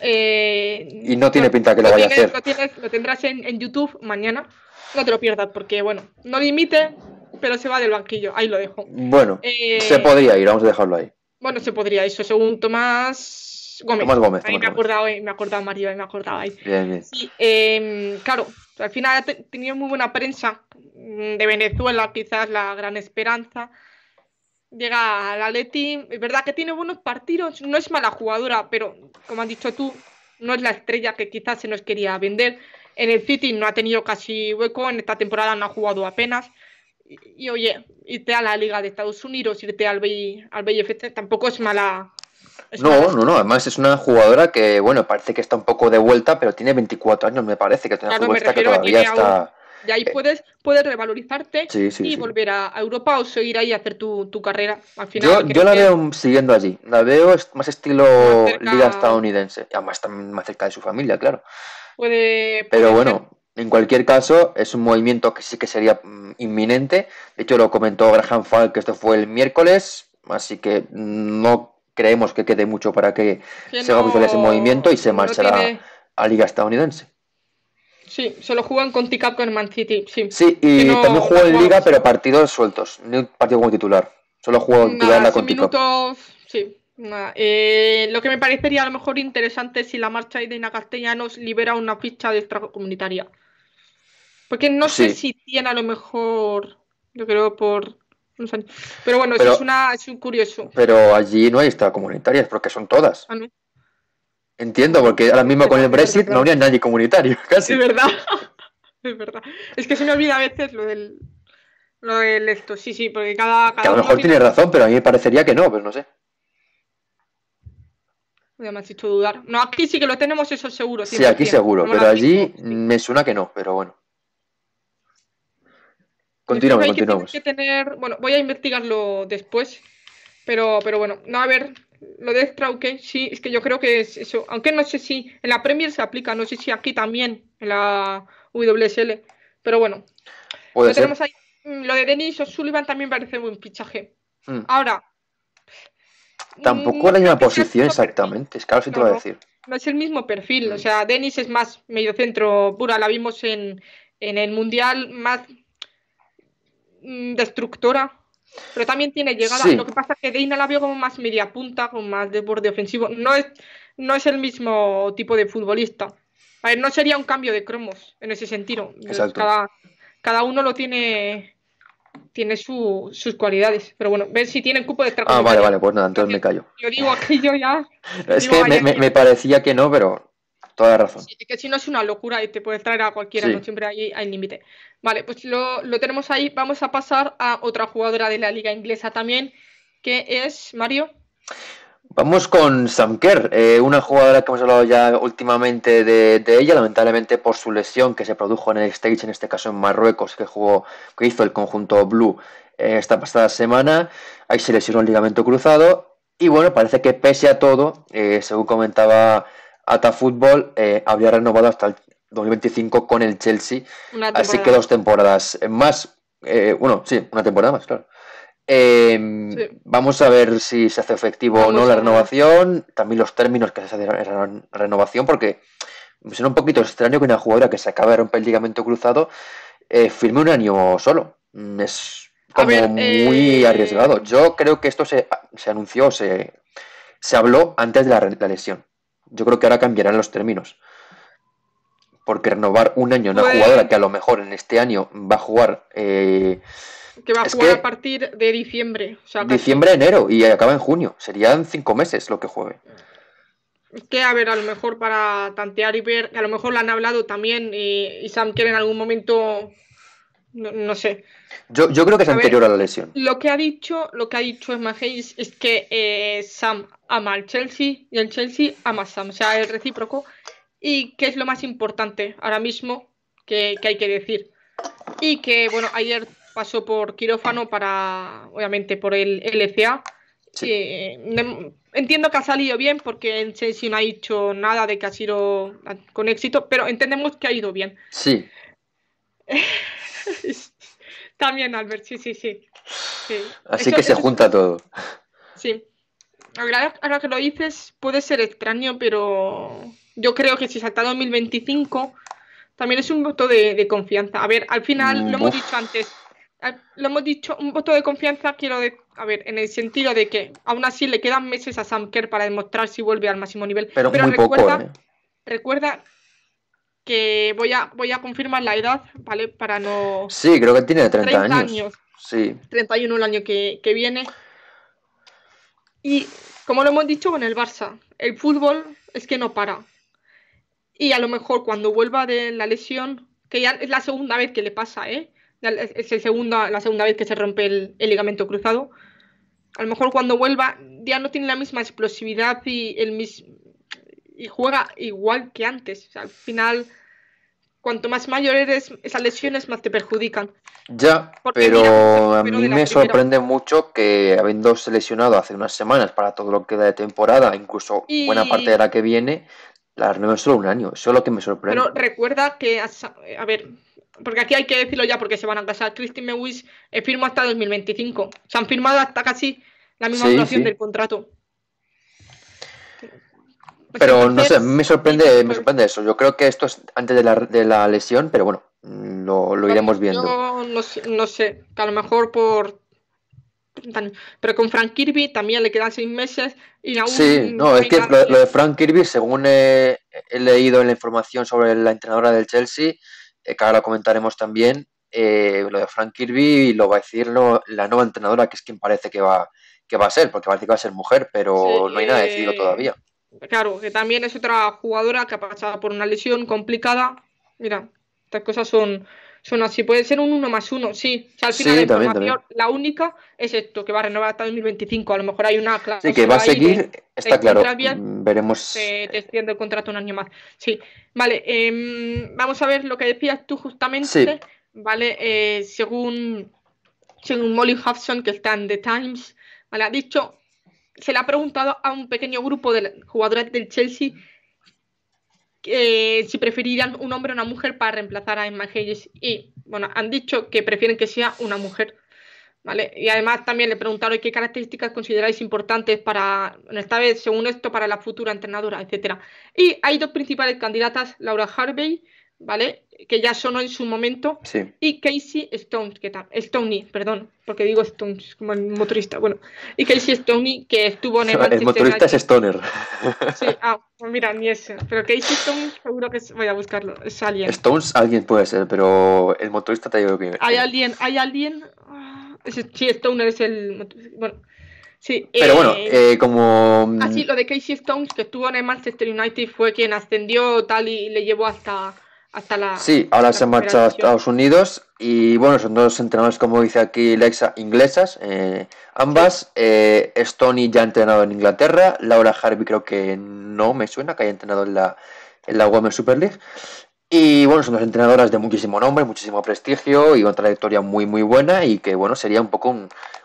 eh, y no tiene pinta que lo, vaya a hacer. Lo, tendrás en, YouTube mañana. No te lo pierdas, porque bueno, no dimite, pero se va del banquillo. Ahí lo dejo. Bueno, eh, se podría ir, vamos a dejarlo ahí. Bueno, se podría, eso según Tomás Gómez. Tomás Gómez. me, acordaba, eh, me acordaba me acordaba ahí. Em, claro, al final ha tenido muy buena prensa mm, de Venezuela, quizás la gran esperanza llega al Atleti, es verdad que tiene buenos partidos, no es mala jugadora, pero como has dicho tú, no es la estrella que quizás se nos quería vender. En el City no ha tenido casi hueco, en esta temporada no ha jugado apenas. Y, oye, irte a la Liga de Estados Unidos, irte al BI, al tampoco es mala. no, no, no, además es una jugadora que, bueno, parece que está un poco de vuelta, pero tiene 24 años, me parece, que es una vuelta, que todavía está y ahí eh, puedes, revalorizarte y volver a Europa o seguir ahí a hacer tu, carrera. Al final, yo, la veo siguiendo allí, la veo más estilo liga estadounidense, además también más cerca de su familia, claro. Pero bueno, en cualquier caso, es un movimiento que sí que sería mm, inminente. De hecho, lo comentó Graham Falk, que esto fue el miércoles, así que no creemos que quede mucho para que, se haga ese movimiento y se a Liga Estadounidense. Sí, solo juegan con Ticap con Man City, sí. y también juego en Liga, pero partidos sueltos, ni un partido como titular. Solo juego en la con minutos, sí, Eh, lo que me parecería a lo mejor interesante es si la marcha de Ina Castellanos libera una ficha de extracomunitaria. Porque no sé si tiene a lo mejor, yo creo por Pero bueno, eso es, una, un curioso. Pero allí no hay extracomunitarias, porque son todas. Ah, Entiendo, porque ahora mismo con el Brexit no habría nadie comunitario, casi. Es verdad, es verdad. Es que se me olvida a veces lo del, lo del esto, sí, sí, porque cada... cada a lo mejor tiene razón, pero a mí me parecería que no, pero pues no sé. me has hecho dudar. No, aquí sí que lo tenemos eso seguro. Sí, aquí seguro, pero allí me suena que no, pero bueno. Continuamos, continuamos. Bueno, voy a investigarlo después, pero, pero bueno, no, a ver, lo de Strauke sí, es que yo creo que es eso. Aunque no sé si en la Premier se aplica, no sé si aquí también, en la WSL. Pero bueno. Mm, lo, de Denis Sullivan también parece un buen fichaje. Mm. Ahora. Tampoco mm, la misma posición exactamente, es que si te lo voy a decir. No es el mismo perfil, o sea, Denis es más mediocentro pura, la vimos en, en el Mundial más destructora, pero también tiene llegada. Lo que pasa es que Deina la veo como más media punta, con más de borde ofensivo. No es, no es el mismo tipo de futbolista. A ver, no sería un cambio de cromos en ese sentido. Cada, cada, uno lo tiene tiene su, sus cualidades. Pero bueno, ver si tienen cupo de trabajo. Ah, vale, vale, pues nada, entonces me callo. Yo digo yo ya. es que me, me, me parecía que no, pero toda la razón. Sí, que si no es una locura y te puedes traer a cualquiera, no siempre hay, hay límite. Vale, pues lo, tenemos ahí. Vamos a pasar a otra jugadora de la liga inglesa también, que es Mario. Vamos con Sam Kerr, eh, una jugadora que hemos hablado ya últimamente de, ella, lamentablemente por su lesión que se produjo en el stage, en este caso en Marruecos, que jugó, que hizo el conjunto Blue eh, esta pasada semana. Ahí se lesionó el ligamento cruzado. Y bueno, parece que pese a todo, eh, según comentaba Ata Fútbol, habría renovado hasta el 2025 con el Chelsea. Así que dos temporadas más. Eh, bueno, sí, una temporada más, claro. Em, vamos a ver si se hace efectivo o no la renovación, también los términos que se en la renovación, porque me suena un poquito extraño que una jugadora que se acaba de romper el ligamento cruzado eh, firme un año solo. Mm, es como muy eh, arriesgado. Yo creo que esto se, se anunció, se, se habló antes de la, lesión. Yo creo que ahora cambiarán los términos porque renovar un año una pues jugadora que a lo mejor en este año va a jugar. Eh, que va a jugar a partir de diciembre. diciembre, enero y acaba en junio. Serían cinco meses lo que juegue. Es que, a ver, a lo mejor para tantear y ver, a lo mejor lo han hablado también y, Sam quiere en algún momento. No, sé. Yo, yo, creo que es anterior a la lesión. Lo que ha dicho, lo que ha dicho Emma Hayes es que eh, Sam ama al Chelsea y el Chelsea ama a Sam. O sea, el recíproco y qué es lo más importante ahora mismo que, hay que decir. Y que, bueno, ayer pasó por quirófano para, obviamente, por el LCA. Eh, em, entiendo que ha salido bien porque en si no ha dicho nada de que ha sido con éxito, pero entendemos que ha ido bien. Sí. También, Albert, sí, sí, sí. Así que se junta todo. Sí. Ahora, ahora que lo dices, puede ser extraño, pero yo creo que si salta 2025 también es un voto de, confianza. A ver, al final, lo hemos dicho antes, lo hemos dicho, un voto de confianza quiero, decir, a ver, en el sentido de que aún así le quedan meses a Sam Kerr para demostrar si vuelve al máximo nivel. Pero, recuerda, ¿eh? recuerda que voy a, voy a confirmar la edad, ¿vale? Para no... Sí, creo que tiene 30, años. 31 el año que viene. Y como lo hemos dicho con el Barça, el fútbol es que no para. Y a lo mejor cuando vuelva de la lesión, que ya es la segunda vez que le pasa, ¿eh? es el segunda, la segunda vez que se rompe el, ligamento cruzado, a lo mejor cuando vuelva ya no tiene la misma explosividad y, el mis... y juega igual que antes. al final, cuanto más mayor eres, esas lesiones más te perjudican. Ya, pero a mí me sorprende mucho que habiendo lesionado hace unas semanas para todo lo que queda de temporada, incluso buena parte de la que viene, la es solo un año, eso es lo que me sorprende. Pero recuerda que, eh, a ver, porque aquí hay que decirlo ya porque se van a casar. Christine Mewis eh, firma hasta 2025. Se han firmado hasta casi la misma duración del contrato. Pues pero no sé, me sorprende, me pues sorprende eso. Yo creo que esto es antes de la, de la lesión, pero bueno, lo, iremos viendo. Yo no, sé, a lo mejor por pero con Frank Kirby también le quedan seis meses y aún Sí, no, es que lo, de Frank Kirby, según he, leído en la información sobre la entrenadora del Chelsea, eh, que ahora comentaremos también, eh, lo de Frank Kirby y lo va a decir no la nueva entrenadora, que es quien parece que va, que va a ser, porque parece que va a ser mujer, pero no hay nada eh, decidido todavía. Claro, que también es otra jugadora que ha pasado por una lesión complicada. Mira, estas cosas son, son así, puede ser un 1 más 1, sí. al final la, la única es esto, que va a renovar hasta 2025. A lo mejor hay una clase. Sí, que va a seguir, está claro. Mm, veremos. Te, el contrato un año más. Sí, vale. Em, vamos a ver lo que decías tú justamente. Vale, eh, según, según Molly Hudson, que está en The Times, ¿vale? ha dicho, se le ha preguntado a un pequeño grupo de jugadores del Chelsea eh, si preferirían un hombre o una mujer para reemplazar a Emma Hayes. Y bueno, han dicho que prefieren que sea una mujer. ¿Vale? Y además también le preguntaron qué características consideráis importantes para, esta vez, según esto, para la futura entrenadora, etcétera. Y hay dos principales candidatas, Laura Harvey ¿vale? Que ya sonó en su momento. Sí. Y Casey Stones, que Stoney, perdón, porque digo Stones como el motorista, bueno. Y Casey Stoney, que estuvo en el. El motorista es Stoner. Sí, ah, pues mira, ni ese. Pero Casey Stones, seguro que es... voy a buscarlo. Es alguien. Stones, alguien puede ser, pero el motorista te digo bien. Hay alguien, hay alguien. Ah, sí, Stoner es el. Bueno. Sí, pero bueno, eh, eh como. Mm, Así, ah, lo de Casey Stones, que estuvo en el Manchester United, fue quien ascendió tal y le llevó hasta Sí, ahora se ha marchado a Estados Unidos y bueno, son dos entrenadores, como dice aquí Lexa, inglesas, eh, ambas. Eh, Stoney ya ha entrenado en Inglaterra, Laura Harvey creo que no me suena que haya entrenado en la, en la Women's Super League. Y bueno, son dos entrenadoras de muchísimo nombre, muchísimo prestigio y una trayectoria muy muy buena y que bueno, sería un poco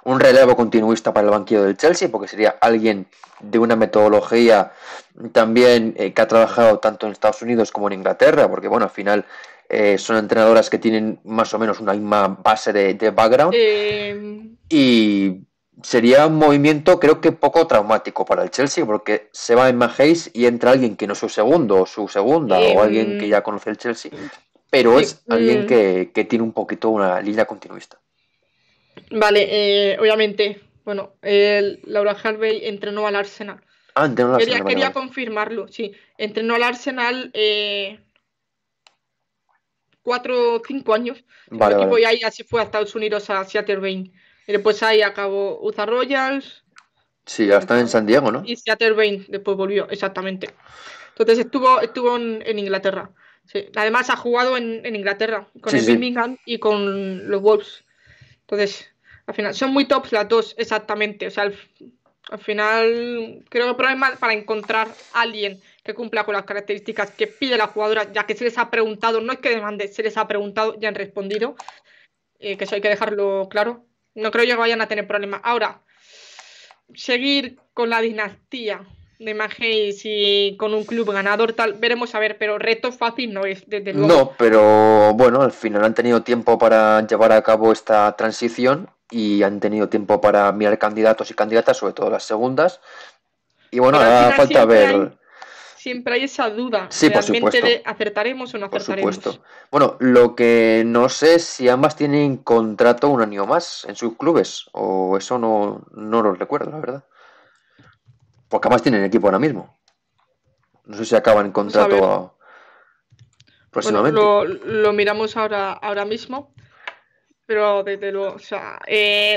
un, relevo continuista para el banquillo del Chelsea porque sería alguien de una metodología también eh, que ha trabajado tanto en Estados Unidos como en Inglaterra porque bueno, al final eh, son entrenadoras que tienen más o menos una misma base de, background em, y sería un movimiento creo que poco traumático para el Chelsea, porque se va en Hayes y entra alguien que no es su segundo o su segunda, o mm. alguien que ya conoce el Chelsea, pero es alguien mm. que, tiene un poquito una línea continuista. Vale, eh, obviamente, bueno, Laura Harvey entrenó al Arsenal. Ah, entrenó Quería, confirmarlo, sí. Entrenó al Arsenal eh, cuatro o cinco años. Y el fue a Estados Unidos, a Seattle Bain. Después pues, ahí acabó Uza Royals. Sí, ya está en San Diego, ¿no? Y Seattle Bain, después volvió, exactamente. Entonces estuvo, estuvo en, Inglaterra. Además ha jugado en, Inglaterra, con el Birmingham y con los Wolves. Entonces, al final, son muy tops las dos, exactamente. O sea, al, final, creo que el problema es para encontrar a alguien que cumpla con las características que pide la jugadora, ya que se les ha preguntado, no es que demande, se les ha preguntado y han respondido. Eh, que eso hay que dejarlo claro. No creo yo que vayan a tener problemas. Ahora, seguir con la dinastía de Magis y con un club ganador, tal, veremos a ver, pero reto fácil no es, desde luego. No, pero bueno, al final han tenido tiempo para llevar a cabo esta transición y han tenido tiempo para mirar candidatos y candidatas, sobre todo las segundas. Y bueno, falta ver siempre hay esa duda sí, acertaremos o no acertaremos. Por supuesto. Bueno, lo que no sé si ambas tienen contrato un año más en sus clubes, o eso no, no lo recuerdo, la verdad. Porque ambas tienen equipo ahora mismo. No sé si acaban pues contrato próximamente. lo, miramos ahora, ahora mismo. Pero desde luego, o sea,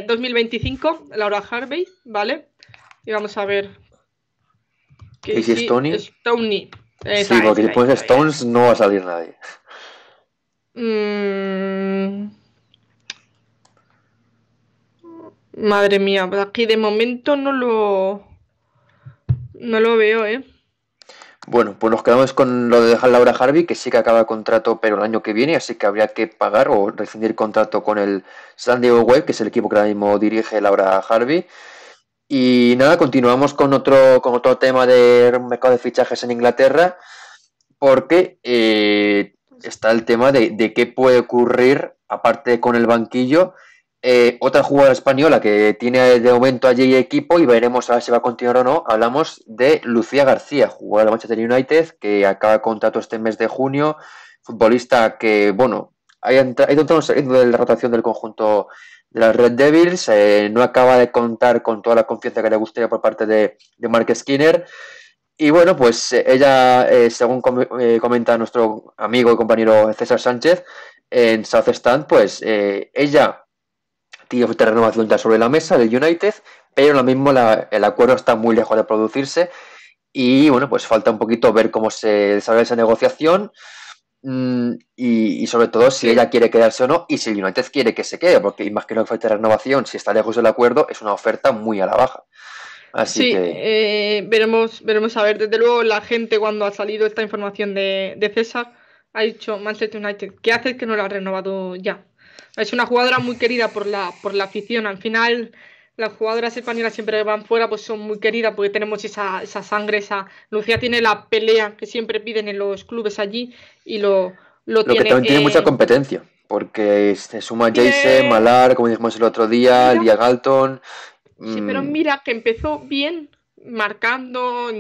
2025, eh, Laura Harvey, ¿vale? Y vamos a ver ¿Y sí, porque después pues. Stones no va a salir nadie. Mm. Madre mía, aquí de momento no lo. No lo veo, ¿eh? Bueno, pues nos quedamos con lo de dejar Laura Harvey, que sí que acaba contrato, pero el año que viene, así que habría que pagar o rescindir contrato con el San Diego Web, que es el equipo que ahora mismo dirige Laura Harvey. Y nada, continuamos con otro, con otro tema del mercado de fichajes en Inglaterra, porque eh, está el tema de, qué puede ocurrir, aparte con el banquillo, eh, otra jugadora española que tiene de momento allí equipo y veremos a ver si va a continuar o no. Hablamos de Lucía García, jugadora de Manchester United, que acaba contrato este mes de junio, futbolista que, bueno, ha entrado en la rotación del conjunto la Red Devils eh, no acaba de contar con toda la confianza que le gustaría por parte de, Mark Skinner. Y bueno, pues eh, ella, eh, según comenta nuestro amigo y compañero César Sánchez en South Stand, pues ella tiene su renovación ya sobre la mesa del United, pero lo mismo el acuerdo está muy lejos de producirse. Y bueno, pues falta un poquito ver cómo se desarrolla esa negociación. Mm, y, sobre todo si ella quiere quedarse o no y si el United quiere que se quede, porque más que no falta renovación, si está lejos del acuerdo, es una oferta muy a la baja. Así que... Eh, veremos, veremos a ver. Desde luego, la gente cuando ha salido esta información de, de César ha dicho Manchester United, ¿qué haces que no lo ha renovado ya? Es una jugadora muy querida por la, por la afición. Al final, las jugadoras españolas siempre van fuera pues son muy queridas porque tenemos esa, esa sangre, esa... Lucía tiene la pelea que siempre piden en los clubes allí y lo, tiene. que también tiene mucha competencia porque se suma tiene... Eh, Malar, como dijimos el otro día, Galton... Sí, mm. pero mira que empezó bien marcando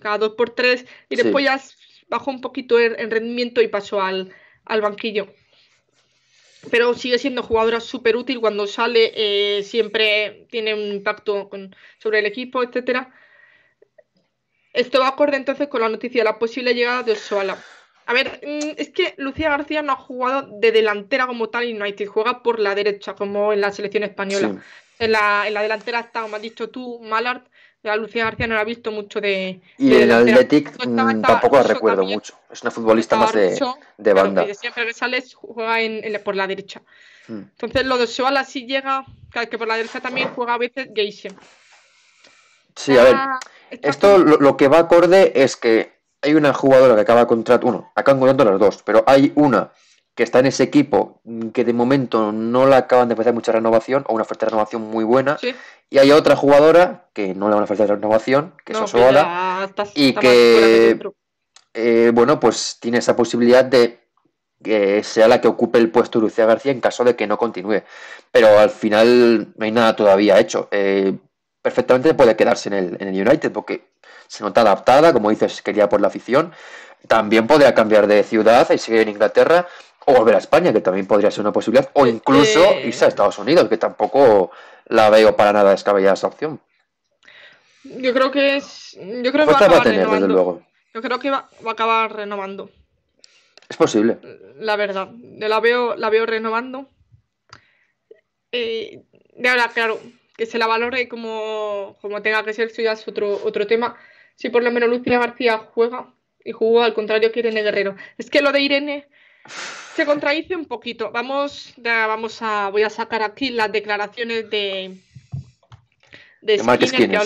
cada dos por tres y después ya bajó un poquito El rendimiento y pasó al banquillo pero sigue siendo jugadora súper útil cuando sale, eh, siempre tiene un impacto sobre el equipo, etcétera. Esto va acorde entonces con la noticia de la posible llegada de Osoala. A ver, mm, es que Lucía García no ha jugado de delantera como tal Y no hay que juega por la derecha, como en la selección española. En, la, en, la, delantera está, como has dicho tú, Malart, la Lucía García no la ha visto mucho de. Y el Athletic pues mm, tampoco la recuerdo mucho. Es una futbolista más de, de banda. siempre que juega por la derecha. Hmm. Entonces lo de Soala sí llega, que por la derecha también juega a veces Geise. Sí, a ver. esto lo, que va acorde es que hay una jugadora que acaba contrato. Uno, acaban contrato las dos, pero hay una que está en ese equipo que de momento no le acaban de ofrecer mucha renovación o una oferta de renovación muy buena. Y hay otra jugadora que no le van a ofrecer renovación, que es Osoala, y que, eh, bueno, pues tiene esa posibilidad de que sea la que ocupe el puesto de Lucía García en caso de que no continúe. Pero al final no hay nada todavía hecho. Eh, perfectamente puede quedarse en el, en el United porque se nota adaptada, como dices, quería por la afición. También podría cambiar de ciudad y seguir en Inglaterra o volver a España, que también podría ser una posibilidad, o incluso eh. irse a Estados Unidos, que tampoco la veo para nada descabellada esa opción. Yo creo que es. Yo creo que va a acabar renovando. Yo creo que va, a acabar renovando. Es posible. La verdad. Yo la veo, la veo renovando. de eh, ahora, claro, que se la valore como, como tenga que ser, eso ya es otro, otro tema. Si por lo menos Lucía García juega y jugó, al contrario que Irene Guerrero. Es que lo de Irene se contradice un poquito. Vamos, vamos a, voy a sacar aquí las declaraciones de, de, Skinner,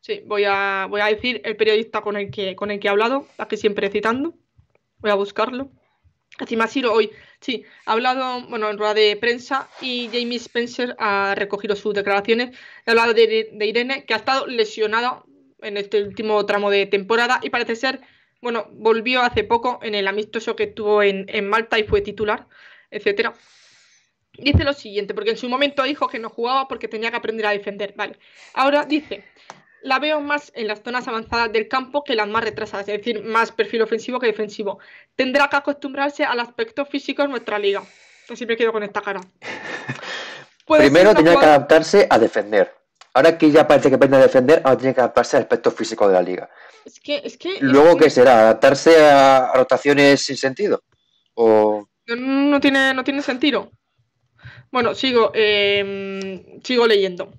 Sí. voy, a, voy a decir el periodista con el que, con el que ha hablado, aquí siempre citando. Voy a buscarlo. Así ha sido hoy, sí, ha hablado, bueno, en rueda de prensa y Jamie Spencer ha recogido sus declaraciones. Ha hablado de, de Irene, que ha estado lesionada en este último tramo de temporada y parece ser bueno, volvió hace poco en el amistoso que tuvo en, Malta y fue titular, etcétera. Dice lo siguiente, porque en su momento dijo que no jugaba porque tenía que aprender a defender, vale. Ahora dice, la veo más en las zonas avanzadas del campo que las más retrasadas, es decir, más perfil ofensivo que defensivo. Tendrá que acostumbrarse al aspecto físico en nuestra liga. Así siempre quedo con esta cara. Primero tenía que adaptarse a defender. Ahora que ya parece que aprende a defender, ahora tiene que adaptarse al aspecto físico de la liga. Luego, ¿qué será? ¿Adaptarse a rotaciones sin sentido? No, tiene, no tiene sentido. Bueno, sigo, em, sigo leyendo.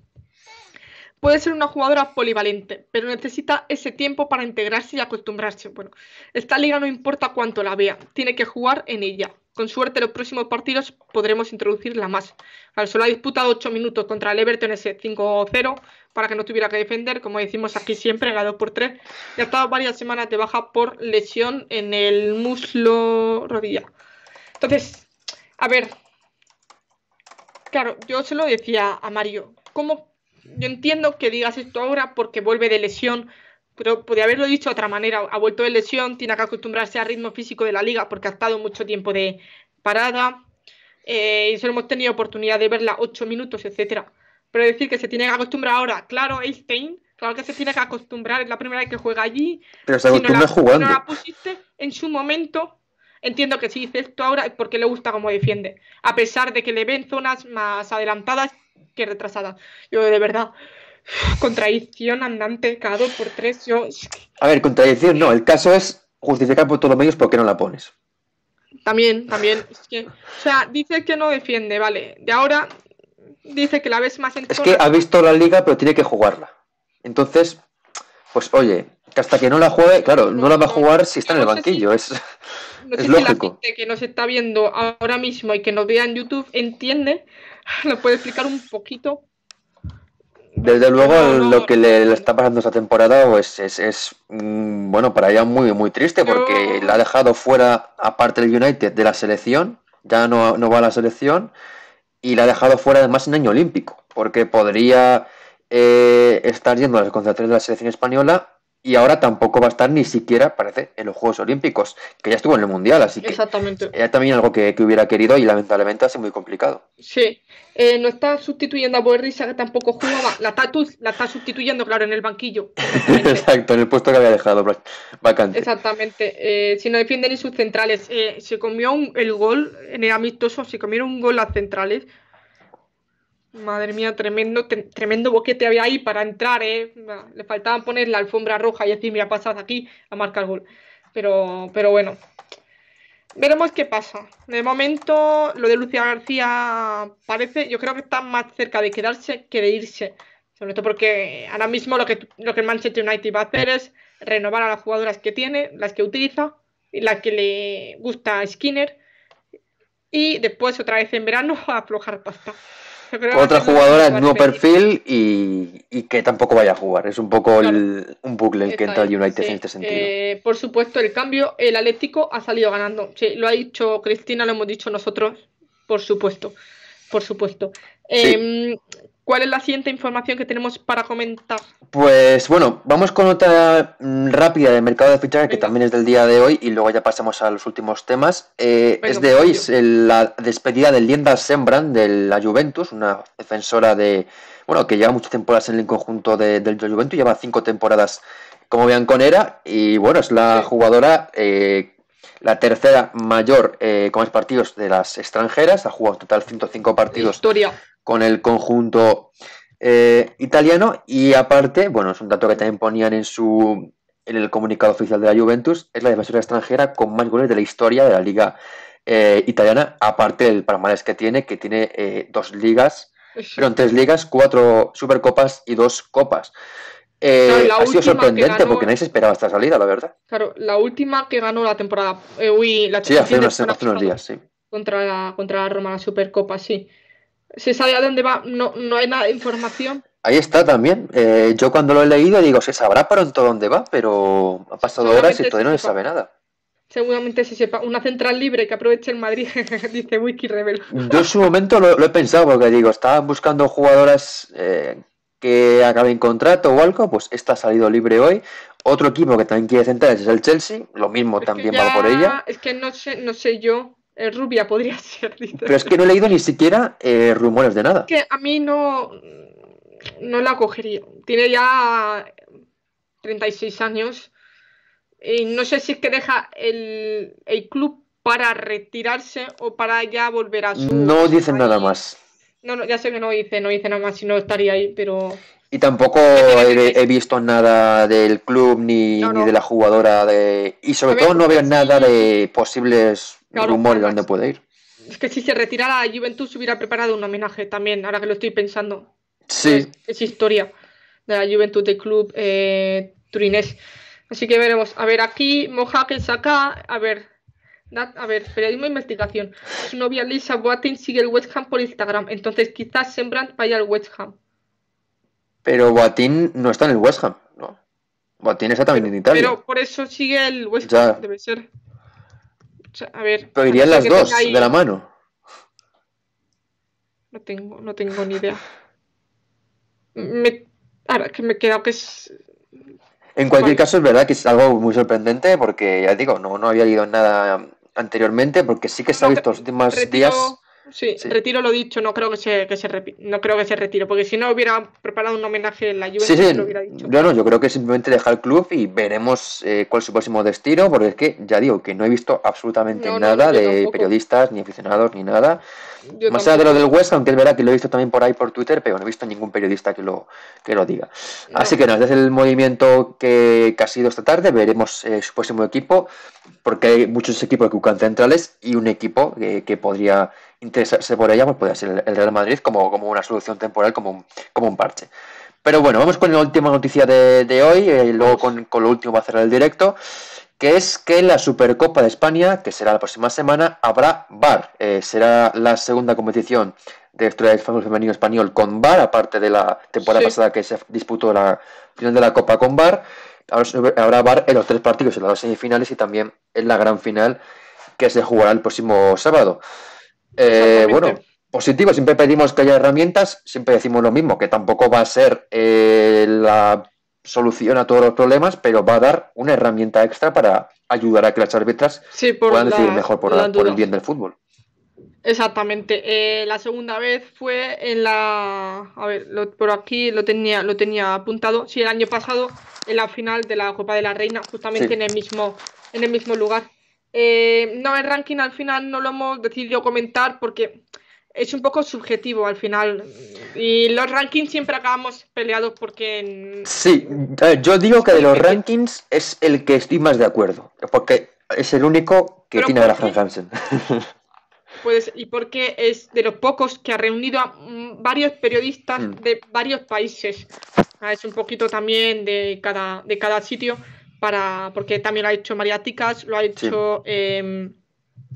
Puede ser una jugadora polivalente, pero necesita ese tiempo para integrarse y acostumbrarse. Bueno, esta liga no importa cuánto la vea, tiene que jugar en ella. Con suerte, los próximos partidos podremos introducirla más. Al solo ha disputado 8 minutos contra el Everton ese 5-0 para que no tuviera que defender, como decimos aquí siempre, ha por 2x3. Y ha estado varias semanas de baja por lesión en el muslo rodilla. Entonces, a ver. Claro, yo se lo decía a Mario. ¿Cómo? Yo entiendo que digas esto ahora porque vuelve de lesión pero podría haberlo dicho de otra manera. Ha vuelto de lesión, tiene que acostumbrarse al ritmo físico de la liga porque ha estado mucho tiempo de parada. Eh, y solo hemos tenido oportunidad de verla ocho minutos, etcétera. Pero decir que se tiene que acostumbrar ahora, claro, Einstein, claro que se tiene que acostumbrar, es la primera vez que juega allí. Pero se acostumbra no no la pusiste en su momento, entiendo que si dice esto ahora es porque le gusta cómo defiende, a pesar de que le ven zonas más adelantadas que retrasadas. Yo de verdad, Contradicción andante cada por tres. Yo... A ver, contradicción no. El caso es justificar por todos los medios por qué no la pones. También, también. o sea, dice que no defiende, vale. De ahora dice que la ves más en. Es que ha visto la liga, pero tiene que jugarla. Entonces, pues oye, que hasta que no la juegue, claro, no, la va a jugar si está en el banquillo. es, lógico. Si la gente que nos está viendo ahora mismo y que nos vea en YouTube entiende, Lo puede explicar un poquito desde luego, lo que le, está pasando esta temporada pues, es, mm, bueno, para ella muy, muy triste porque la ha dejado fuera, aparte del United, de la selección, ya no, va a la selección y la ha dejado fuera además en año olímpico porque podría eh, estar yendo a las concentraciones de la selección española y ahora tampoco va a estar ni siquiera, parece, en los Juegos Olímpicos, que ya estuvo en el Mundial, así que Exactamente. era también algo que, hubiera querido y lamentablemente ha sido muy complicado. Sí, eh, no está sustituyendo a Boerri, que tampoco jugaba, la Tatus la está sustituyendo, claro, en el banquillo. Exacto, en el puesto que había dejado vacante. Exactamente, eh, si no defienden ni sus centrales, eh, se comió el gol en el amistoso, se comieron un gol las centrales, Madre mía, tremendo, tremendo boquete había ahí para entrar, ¿eh? Le faltaba poner la alfombra roja y decir, mira, pasad aquí a marcar gol. Pero, pero bueno, veremos qué pasa. De momento, lo de Lucía García parece, yo creo que está más cerca de quedarse que de irse. Sobre todo porque ahora mismo lo que, lo que el Manchester United va a hacer es renovar a las jugadoras que tiene, las que utiliza, y las que le gusta a Skinner. Y después, otra vez en verano, aflojar pasta. Otra jugadora en nuevo perfil y, que tampoco vaya a jugar. Es un poco un bucle el que entra el United en este sentido. Eh, por supuesto, el cambio, el Atlético ha salido ganando. Sí, lo ha dicho Cristina, lo hemos dicho nosotros, por supuesto. Por supuesto. Em, ¿Cuál es la siguiente información que tenemos para comentar? Pues bueno, vamos con otra mm, rápida del mercado de fichajes que también es del día de hoy y luego ya pasamos a los últimos temas. Eh, es de hoy es la despedida de Linda Sembran de la Juventus, una defensora de, bueno, que lleva muchas temporadas en el conjunto de, del Juventus, lleva cinco temporadas como vean con ERA, y bueno, es la jugadora... Eh, la tercera mayor eh, con más partidos de las extranjeras, ha jugado en total 105 partidos con el conjunto eh, italiano. Y aparte, bueno, es un dato que también ponían en su en el comunicado oficial de la Juventus, es la defensora extranjera con más goles de la historia de la liga eh, italiana, aparte del palmarés que tiene, que tiene eh, dos ligas, Fueron tres ligas, cuatro supercopas y dos copas. ha sido sorprendente porque nadie se esperaba esta salida, la verdad. Claro, la última que ganó la temporada, la sí, hace, unos, días, sí. Contra contra la Roma, la Supercopa, sí se sabe a dónde va, no, no hay nada de información. Ahí está también. Eh, yo cuando lo he leído digo, se sabrá pronto dónde va, pero ha pasado horas y todavía no se sabe nada. Seguramente se sepa. Una central libre que aproveche el Madrid, dice Wiki Rebel. yo en su momento lo, he pensado porque digo, estaban buscando jugadoras eh, que acaben contrato o algo, pues esta ha salido libre hoy. Otro equipo que también quiere centrarse es el Chelsea, lo mismo también va por ella. Es que no sé, no sé yo eh, rubia podría ser. Pero es que no he leído ni siquiera eh, rumores de nada. Que a mí no, no la cogería. Tiene ya 36 años. Y no sé si es que deja el, club para retirarse o para ya volver a su. No dicen nada más. No, ya sé que no dice, no dice nada más, y no estaría ahí, pero. Y tampoco he, visto nada del club ni, de la jugadora de... y sobre todo no veo nada de posibles rumor dónde puede ir. Es que si se retirara la Juventus hubiera preparado un homenaje también, ahora que lo estoy pensando. Sí. Es, historia de la Juventus de club eh, turinés. Así que veremos. A ver, aquí que saca. A ver, a ver, periodismo de investigación. Su novia Lisa Boatin sigue el West Ham por Instagram. Entonces quizás Sembrant vaya al West Ham. Pero Boatin no está en el West Ham, ¿no? está también en Italia. Pero por eso sigue el West Ham, debe ser. Pero irían las dos de la mano. No tengo, no tengo ni idea. Me... Ahora que me quedado que es. En cualquier caso, es verdad que es algo muy sorprendente porque, ya digo, no, había leído nada anteriormente, porque sí que se ha visto los últimos días Sí, retiro lo dicho, no creo que se, que no creo que se retire, porque si no hubiera preparado un homenaje en la Juventus, no lo hubiera dicho. No, no, yo creo que simplemente dejar el club y veremos eh, cuál es su próximo destino, porque es que ya digo que no he visto absolutamente nada de periodistas, ni aficionados, ni nada. Más allá de lo del West, aunque es verdad que lo he visto también por ahí por Twitter, pero no he visto ningún periodista que lo, lo diga. Así que nada, desde el movimiento que, ha sido esta tarde, veremos eh, su próximo equipo, porque hay muchos equipos que buscan centrales y un equipo que podría interesarse por ella, pues puede ser el Real Madrid como, una solución temporal, como un, como un parche. Pero bueno, vamos con la última noticia de, de hoy, eh, y luego con, lo último va a cerrar el directo, que es que en la Supercopa de España, que será la próxima semana, habrá VAR. Eh, será la segunda competición de historia del fútbol femenino español con VAR, aparte de la temporada pasada que se disputó la final de la Copa con VAR. Ahora habrá VAR en los tres partidos, en las semifinales y también en la gran final que se jugará el próximo sábado. Eh, bueno, positivo, siempre pedimos que haya herramientas, siempre decimos lo mismo, que tampoco va a ser eh, la solución a todos los problemas, pero va a dar una herramienta extra para ayudar a que las arbitras puedan decidir mejor por, el bien del fútbol. Exactamente. Eh, la segunda vez fue en la. A ver, por aquí lo tenía, lo tenía apuntado. Sí, el año pasado, en la final de la Copa de la Reina, justamente en el mismo, en el mismo lugar. Eh, no, el ranking al final no lo hemos decidido comentar porque es un poco subjetivo al final. Y los rankings siempre acabamos peleados porque... Sí, eh, yo digo que de los rankings es el que estoy más de acuerdo, porque es el único que tiene a la Hansen. Pues, y porque es de los pocos que ha reunido a mm, varios periodistas mm. de varios países. Ah, es un poquito también de cada, de cada sitio para, porque también lo ha hecho María Ticas, lo ha hecho En em,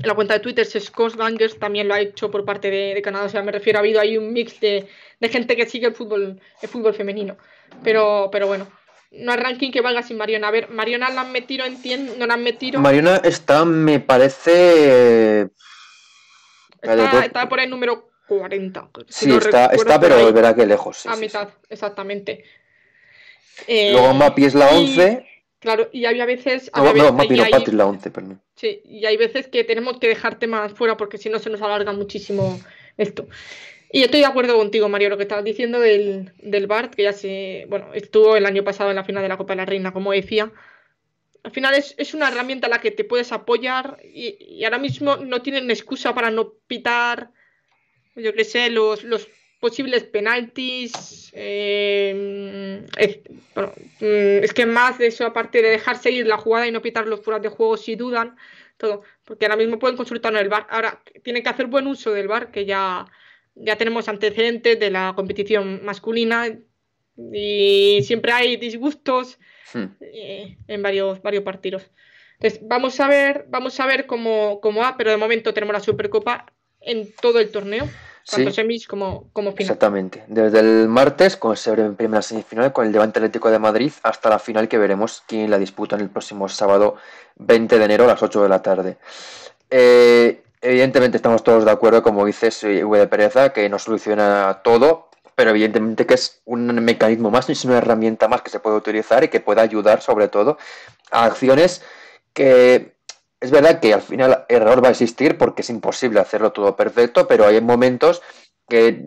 la cuenta de Twitter Scott Gangers también lo ha hecho por parte de, Canadá, o sea, me refiero, ha habido ahí un mix de, gente que sigue el fútbol, el fútbol femenino, pero, pero bueno. No hay ranking que valga sin Mariona. A ver, Mariona la han metido, entiendo, no la han metido. Mariona está, me parece. Eh, está, por el número 40. sí, está, está pero verá que lejos. a mitad, exactamente. Luego eh, Mapi es la y... 11 Claro, y había veces. Ah, hay, Sí, y hay veces que tenemos que dejarte más fuera porque si no se nos alarga muchísimo esto. Y estoy de acuerdo contigo, Mario, lo que estabas diciendo del, del Bart, que ya se. Bueno, estuvo el año pasado en la final de la Copa de la Reina, como decía. Al final es, es una herramienta a la que te puedes apoyar y, ahora mismo no tienen excusa para no pitar, yo qué sé, los, los posibles penaltis. Eh, mm, es, que más de eso, aparte de dejar seguir la jugada y no pitar los fuera de juego si dudan, todo, porque ahora mismo pueden consultar en el bar. Ahora tienen que hacer buen uso del bar, que ya, ya tenemos antecedentes de la competición masculina y siempre hay disgustos hmm. eh, en varios, varios partidos. Entonces, vamos a ver, vamos a ver cómo, cómo va, pero de momento tenemos la Supercopa en todo el torneo semis como, como Exactamente. Desde el martes, con el primer en primera semifinal con el Levante Atlético de Madrid, hasta la final que veremos quién la disputa en el próximo sábado 20 de enero a las 8 de la tarde. Eh, evidentemente estamos todos de acuerdo, como dices, eh, V de Pereza, que no soluciona todo, pero evidentemente que es un mecanismo más, es una herramienta más que se puede utilizar y que pueda ayudar sobre todo a acciones que es verdad que al final error va a existir porque es imposible hacerlo todo perfecto, pero hay momentos que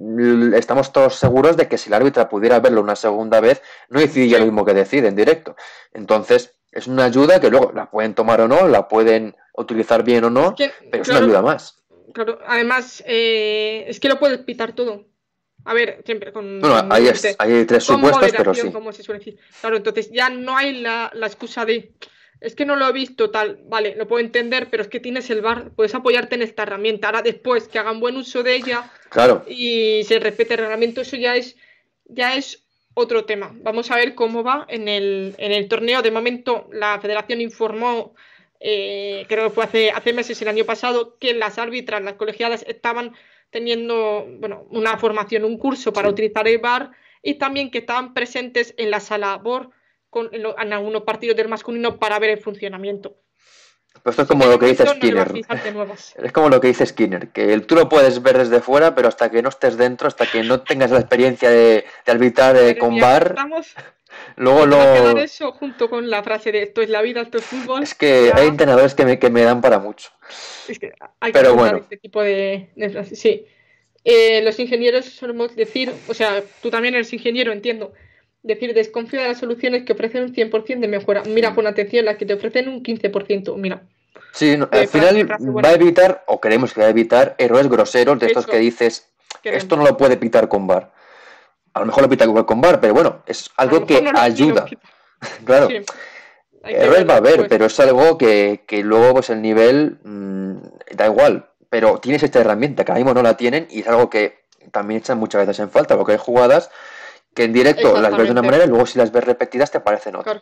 estamos todos seguros de que si el árbitro pudiera verlo una segunda vez, no decidiría lo mismo que decide en directo. Entonces, es una ayuda que luego la pueden tomar o no, la pueden utilizar bien o no, pero es una ayuda más. Claro, además, eh, es que lo puedes pitar todo. A ver, siempre con. Bueno, hay, tres supuestos, pero sí. Claro, entonces ya no hay la excusa de es que no lo he visto tal, vale, lo puedo entender, pero es que tienes el bar, puedes apoyarte en esta herramienta. Ahora después que hagan buen uso de ella claro. y se respete el reglamento, eso ya es, ya es otro tema. Vamos a ver cómo va en el, en el torneo. De momento la federación informó, eh, creo que fue hace, hace meses, el año pasado, que las árbitras, las colegiadas estaban teniendo bueno, una formación, un curso para utilizar el bar y también que estaban presentes en la sala BOR con, en, algunos partidos del masculino para ver el funcionamiento. Pues esto es como lo que dice Skinner. Es como lo que dice Skinner, que tú lo puedes ver desde fuera, pero hasta que no estés dentro, hasta que no tengas la experiencia de, de arbitrar de, con bar, luego lo... junto con la frase de esto es la vida, esto es fútbol. Es que hay entrenadores que me, dan para mucho. pero bueno. Este tipo de, sí. Eh, los ingenieros solemos decir, o sea, tú también eres ingeniero, entiendo decir, desconfía de las soluciones que ofrecen un 100% de mejora. Mira, con atención, las que te ofrecen un 15%, mira. Sí, al eh, final va a evitar, o creemos que va a evitar, errores groseros de estos que dices, esto no lo puede pitar con bar. A lo mejor lo pita con bar, pero bueno, es algo que ayuda. claro. Sí. Errores va a haber, pero es algo que, luego pues el nivel mm, da igual. Pero tienes esta herramienta que ahora mismo no la tienen y es algo que también echan muchas veces en falta, porque hay jugadas que en directo las ves de una manera y luego si las ves repetidas te parecen otras.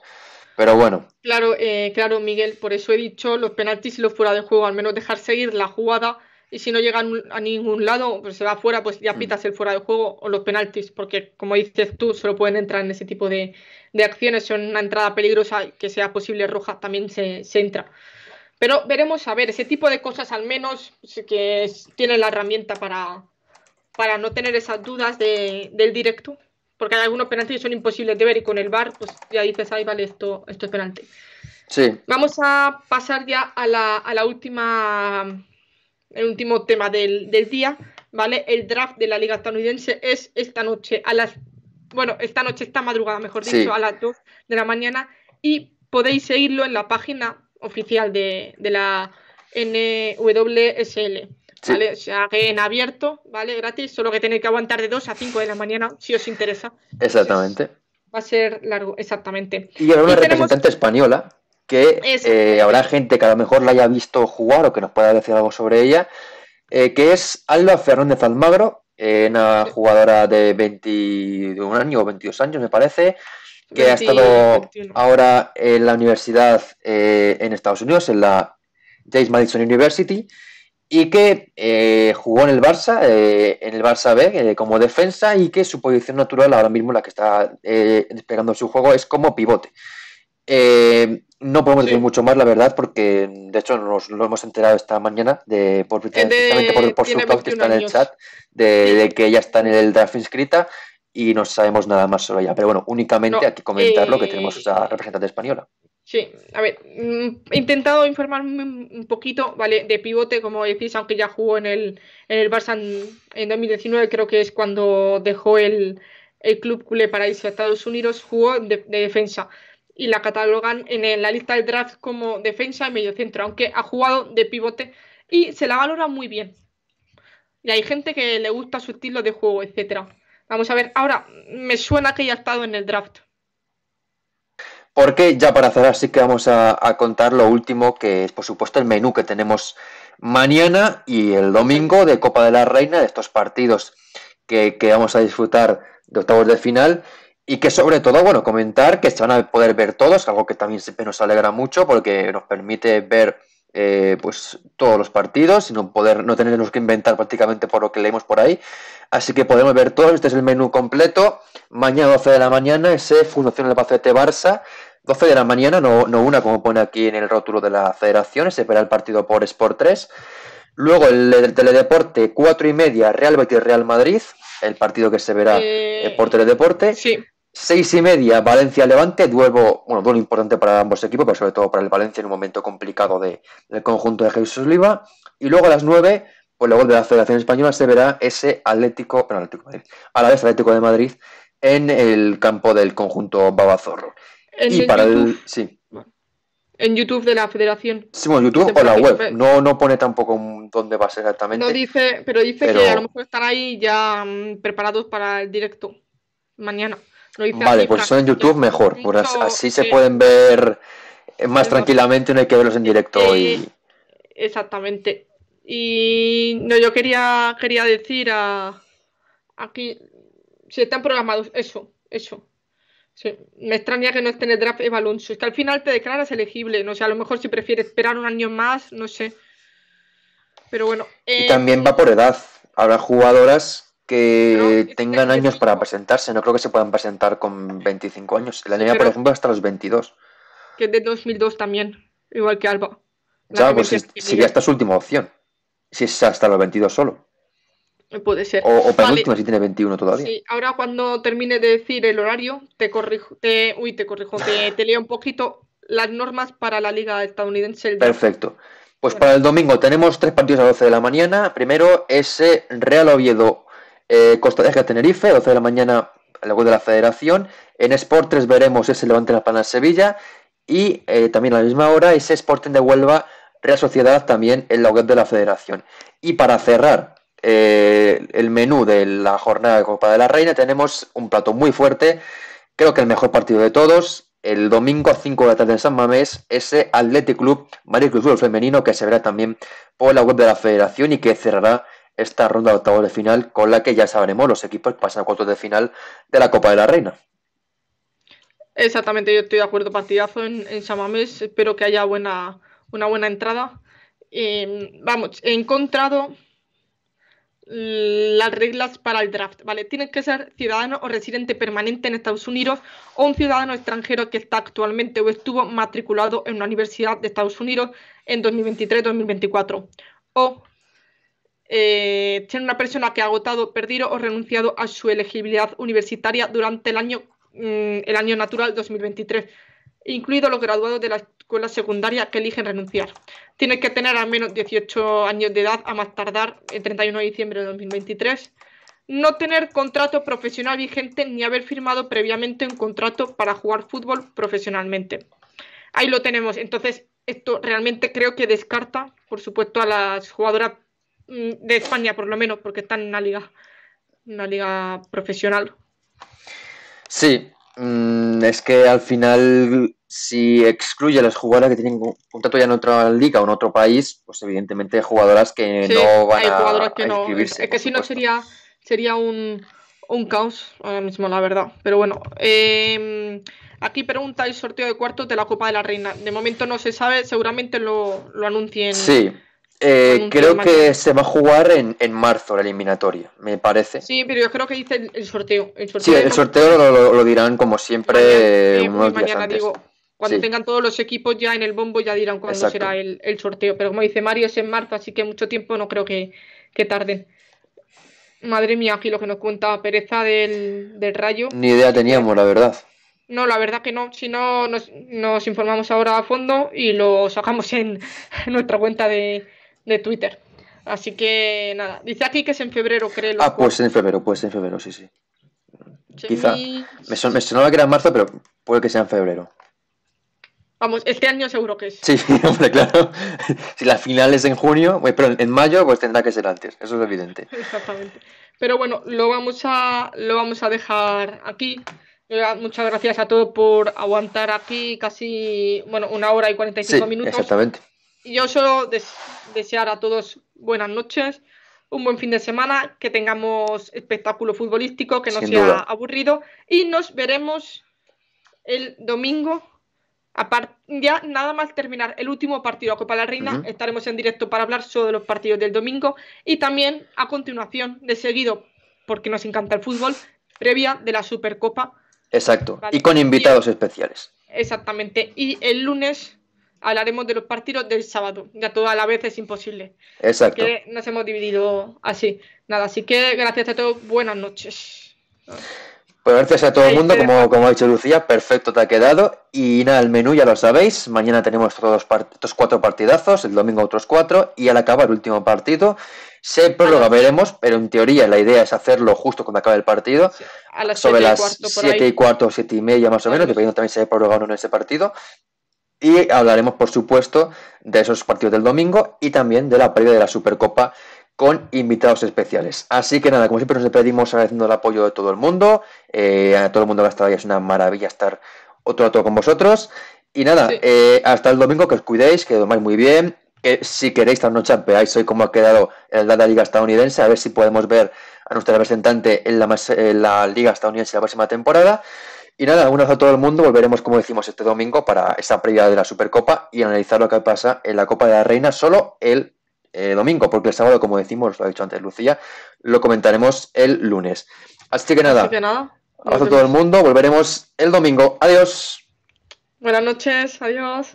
Pero bueno. Claro, eh, claro, Miguel, por eso he dicho los penaltis y los fuera de juego, al menos dejar seguir la jugada y si no llegan a ningún lado, pues se va fuera, pues ya mm. pitas el fuera de juego o los penaltis, porque como dices tú, solo pueden entrar en ese tipo de, acciones, son una entrada peligrosa que sea posible roja, también se, entra. Pero veremos, a ver, ese tipo de cosas al menos que tienen la herramienta para, para no tener esas dudas de, del directo porque hay algunos penaltis que son imposibles de ver y con el VAR, pues ya dices, ahí vale, esto, esto es penalti. Sí. Vamos a pasar ya a la, a la última, el último tema del, del, día, ¿vale? El draft de la Liga Estadounidense es esta noche a las, bueno, esta noche, esta madrugada, mejor dicho, a las 2 de la mañana y podéis seguirlo en la página oficial de, de la NWSL. ¿vale? en abierto, ¿vale? Gratis, solo que tenéis que aguantar de 2 a 5 de la mañana, si os interesa. Exactamente. va a ser largo, exactamente. Y habrá una representante española que eh, habrá gente que a lo mejor la haya visto jugar o que nos pueda decir algo sobre ella, eh, que es Alba Fernández Almagro, eh, una jugadora de 21 años o 22 años, me parece, que ha estado ahora en la universidad en Estados Unidos, en la James Madison University, y que eh, jugó en el Barça, eh, en el Barça B, eh, como defensa y que su posición natural ahora mismo, la que está desplegando su juego, es como pivote. no podemos decir mucho más, la verdad, porque de hecho nos lo hemos enterado esta mañana, de, por, de, por, que está en el chat, de, que ya está en el draft inscrita y no sabemos nada más sobre ella. Pero bueno, únicamente hay que comentar lo que tenemos a representante española. Sí, a ver, mm, he intentado informarme un poquito, ¿vale? De pivote, como decís, aunque ya jugó en el, en el Barça en, 2019, creo que es cuando dejó el, club culé para irse a Estados Unidos, jugó de, defensa y la catalogan en, la lista del draft como defensa y mediocentro, aunque ha jugado de pivote y se la valora muy bien. Y hay gente que le gusta su estilo de juego, etcétera. Vamos a ver, ahora me suena que ya ha estado en el draft. Porque ya para cerrar sí que vamos a, contar lo último, que es por supuesto el menú que tenemos mañana y el domingo de Copa de la Reina, de estos partidos que, vamos a disfrutar de octavos de final. Y que sobre todo, bueno, comentar que se van a poder ver todos, algo que también siempre nos alegra mucho porque nos permite ver eh, pues todos los partidos y no poder no tenernos que inventar prácticamente por lo que leemos por ahí así que podemos ver todos este es el menú completo mañana 12 de la mañana ese Fundación pacete Barça 12 de la mañana, no, una como pone aquí en el rótulo de la federación, se verá el partido por Sport 3. Luego el, teledeporte, 4 y media, Real Betis Real Madrid, el partido que se verá eh, por teledeporte. Sí. Seis y media, Valencia Levante, duelo, bueno, duelo importante para ambos equipos, pero sobre todo para el Valencia en un momento complicado de, del conjunto de Jesús Oliva. Y luego a las nueve, pues luego de la Federación Española se verá ese Atlético, Madrid, a la vez Atlético de Madrid en el campo del conjunto Babazorro. En y para YouTube. el. Sí. En YouTube de la federación. Sí, bueno, YouTube o la web. No, no pone tampoco dónde va a exactamente. No dice, pero dice que a lo mejor están ahí ya mm, preparados para el directo mañana. vale, pues son en YouTube mejor. así, se pueden ver más tranquilamente, no hay que verlos en eh, directo. y... Eh, exactamente. Y no, yo quería, quería decir a aquí si están programados, eso, eso. Sí, me extraña que no esté en el draft Eva Es que al final te declaras elegible. No sé, a lo mejor si prefieres esperar un año más, no sé. Pero bueno. Y eh, también va por edad. Habrá jugadoras que tengan años para presentarse. No creo que se puedan presentar con 25 años. La niña, por ejemplo, hasta los 22. Que es de 2002 también. Igual que Alba. Ya, pues si, sería esta su última opción. Si es hasta los 22 solo. Puede ser. O, para si tiene 21 todavía. Sí, ahora cuando termine de decir el horario, te corrijo, te, uy, te corrijo, te, te leo un poquito las normas para la liga estadounidense. Perfecto. Pues para el domingo tenemos tres partidos a las 12 de la mañana. Primero ese Real Oviedo eh, Costa de Tenerife, a 12 de la mañana la web de la Federación. En Sport 3 veremos ese Levante Las Palmas Sevilla y eh, también a la misma hora ese Sporting de Huelva Real Sociedad también en la web de la Federación. Y para cerrar eh, el menú de la jornada de Copa de la Reina, tenemos un plato muy fuerte, creo que el mejor partido de todos, el domingo a 5 de la tarde en San Mamés, ese Athletic Club Madrid Club Femenino que se verá también por la web de la federación y que cerrará esta ronda de octavos de final con la que ya sabremos los equipos que pasan a cuartos de final de la Copa de la Reina. Exactamente, yo estoy de acuerdo, partidazo en, San Mamés, espero que haya buena, una buena entrada. Eh, vamos, he encontrado Mm, las reglas para el draft, ¿vale? Tienes que ser ciudadano o residente permanente en Estados Unidos o un ciudadano extranjero que está actualmente o estuvo matriculado en una universidad de Estados Unidos en 2023-2024 o eh, tiene una persona que ha agotado, perdido o renunciado a su elegibilidad universitaria durante el año, mm, el año natural 2023 incluidos los graduados de la escuela secundaria que eligen renunciar. Tienen que tener al menos 18 años de edad a más tardar el 31 de diciembre de 2023. No tener contrato profesional vigente ni haber firmado previamente un contrato para jugar fútbol profesionalmente. Ahí lo tenemos. Entonces, esto realmente creo que descarta, por supuesto, a las jugadoras mm, de España, por lo menos, porque están en una liga, una liga profesional. Sí, Mm, es que al final, si excluye a las jugadoras que tienen contrato ya en otra liga o en otro país, pues evidentemente hay jugadoras que no van hay jugadoras a, que no. Es que si no sería, sería un, un caos ahora mismo, la verdad. Pero bueno, em, aquí pregunta el sorteo de cuartos de la Copa de la Reina. De momento no se sabe, seguramente lo, lo anuncien. Sí. Eh, creo que se va a jugar en, marzo la eliminatoria, me parece. Sí, pero yo creo que dice el, sorteo. El sí, el sorteo lo, dirán como siempre Digo, cuando tengan todos los equipos ya en el bombo ya dirán cuándo será el, sorteo. Pero como dice Mario, es en marzo, así que mucho tiempo no creo que, que tarden. Madre mía, aquí lo que nos cuenta Pereza del, Rayo. Ni idea teníamos, la verdad. No, la verdad que no. Si no, nos, informamos ahora a fondo y lo sacamos en nuestra cuenta de, de Twitter. Así que nada, dice aquí que es en febrero, creo. Ah, pues en febrero, pues en febrero, sí, sí. Quizá. Me, son, sonaba que era en marzo, pero puede que sea en febrero. Vamos, este año seguro que es. Sí, hombre, claro. si la final es en junio, pero en mayo, pues tendrá que ser antes. Eso es evidente. Exactamente. Pero bueno, lo vamos a, lo vamos a dejar aquí. Eh, muchas gracias a todos por aguantar aquí casi, bueno, una hora y 45 sí, minutos. Exactamente. Yo solo desear a todos buenas noches, un buen fin de semana, que tengamos espectáculo futbolístico, que no sea aburrido y nos veremos el domingo. Ya nada más terminar el último partido de Copa la Reina, estaremos en directo para hablar sobre los partidos del domingo y también a continuación, de seguido, porque nos encanta el fútbol, previa de la Supercopa. Exacto, y con invitados especiales. Exactamente, y el lunes hablaremos de los partidos del sábado. Ya todo a la vez es imposible. Exacto. Que nos hemos dividido así. Nada, así que gracias a todos. Buenas noches. Pues gracias a todo el mundo, como, como ha dicho Lucía, perfecto te ha quedado. Y nada, el menú ya lo sabéis, mañana tenemos todos estos cuatro partidazos, el domingo otros cuatro, y al acabar el último partido, se ah, prórroga, veremos, pero en teoría la idea es hacerlo justo cuando acabe el partido, Sobre a las siete y cuarto, siete y media más o menos, dependiendo también si hay prórroga o en ese partido, y hablaremos, por supuesto, de esos partidos del domingo y también de la pérdida de la Supercopa con invitados especiales. Así que nada, como siempre nos despedimos agradeciendo el apoyo de todo el mundo, eh, a todo el mundo que ha estado es una maravilla estar otro rato con vosotros. Y nada, eh, hasta el domingo, que os cuidéis, que dormáis muy bien, si queréis esta noche veáis hoy cómo ha quedado en la Liga estadounidense, a ver si podemos ver a nuestra representante en la, en la Liga estadounidense la próxima temporada. Y nada, un abrazo a todo el mundo. Volveremos, como decimos, este domingo para esta previa de la Supercopa y analizar lo que pasa en la Copa de la Reina solo el eh, domingo, porque el sábado, como decimos, lo ha dicho antes Lucía, lo comentaremos el lunes. Así que nada. Así que nada. Abrazo a todo el mundo. Volveremos el domingo. Adiós. Buenas noches. Adiós.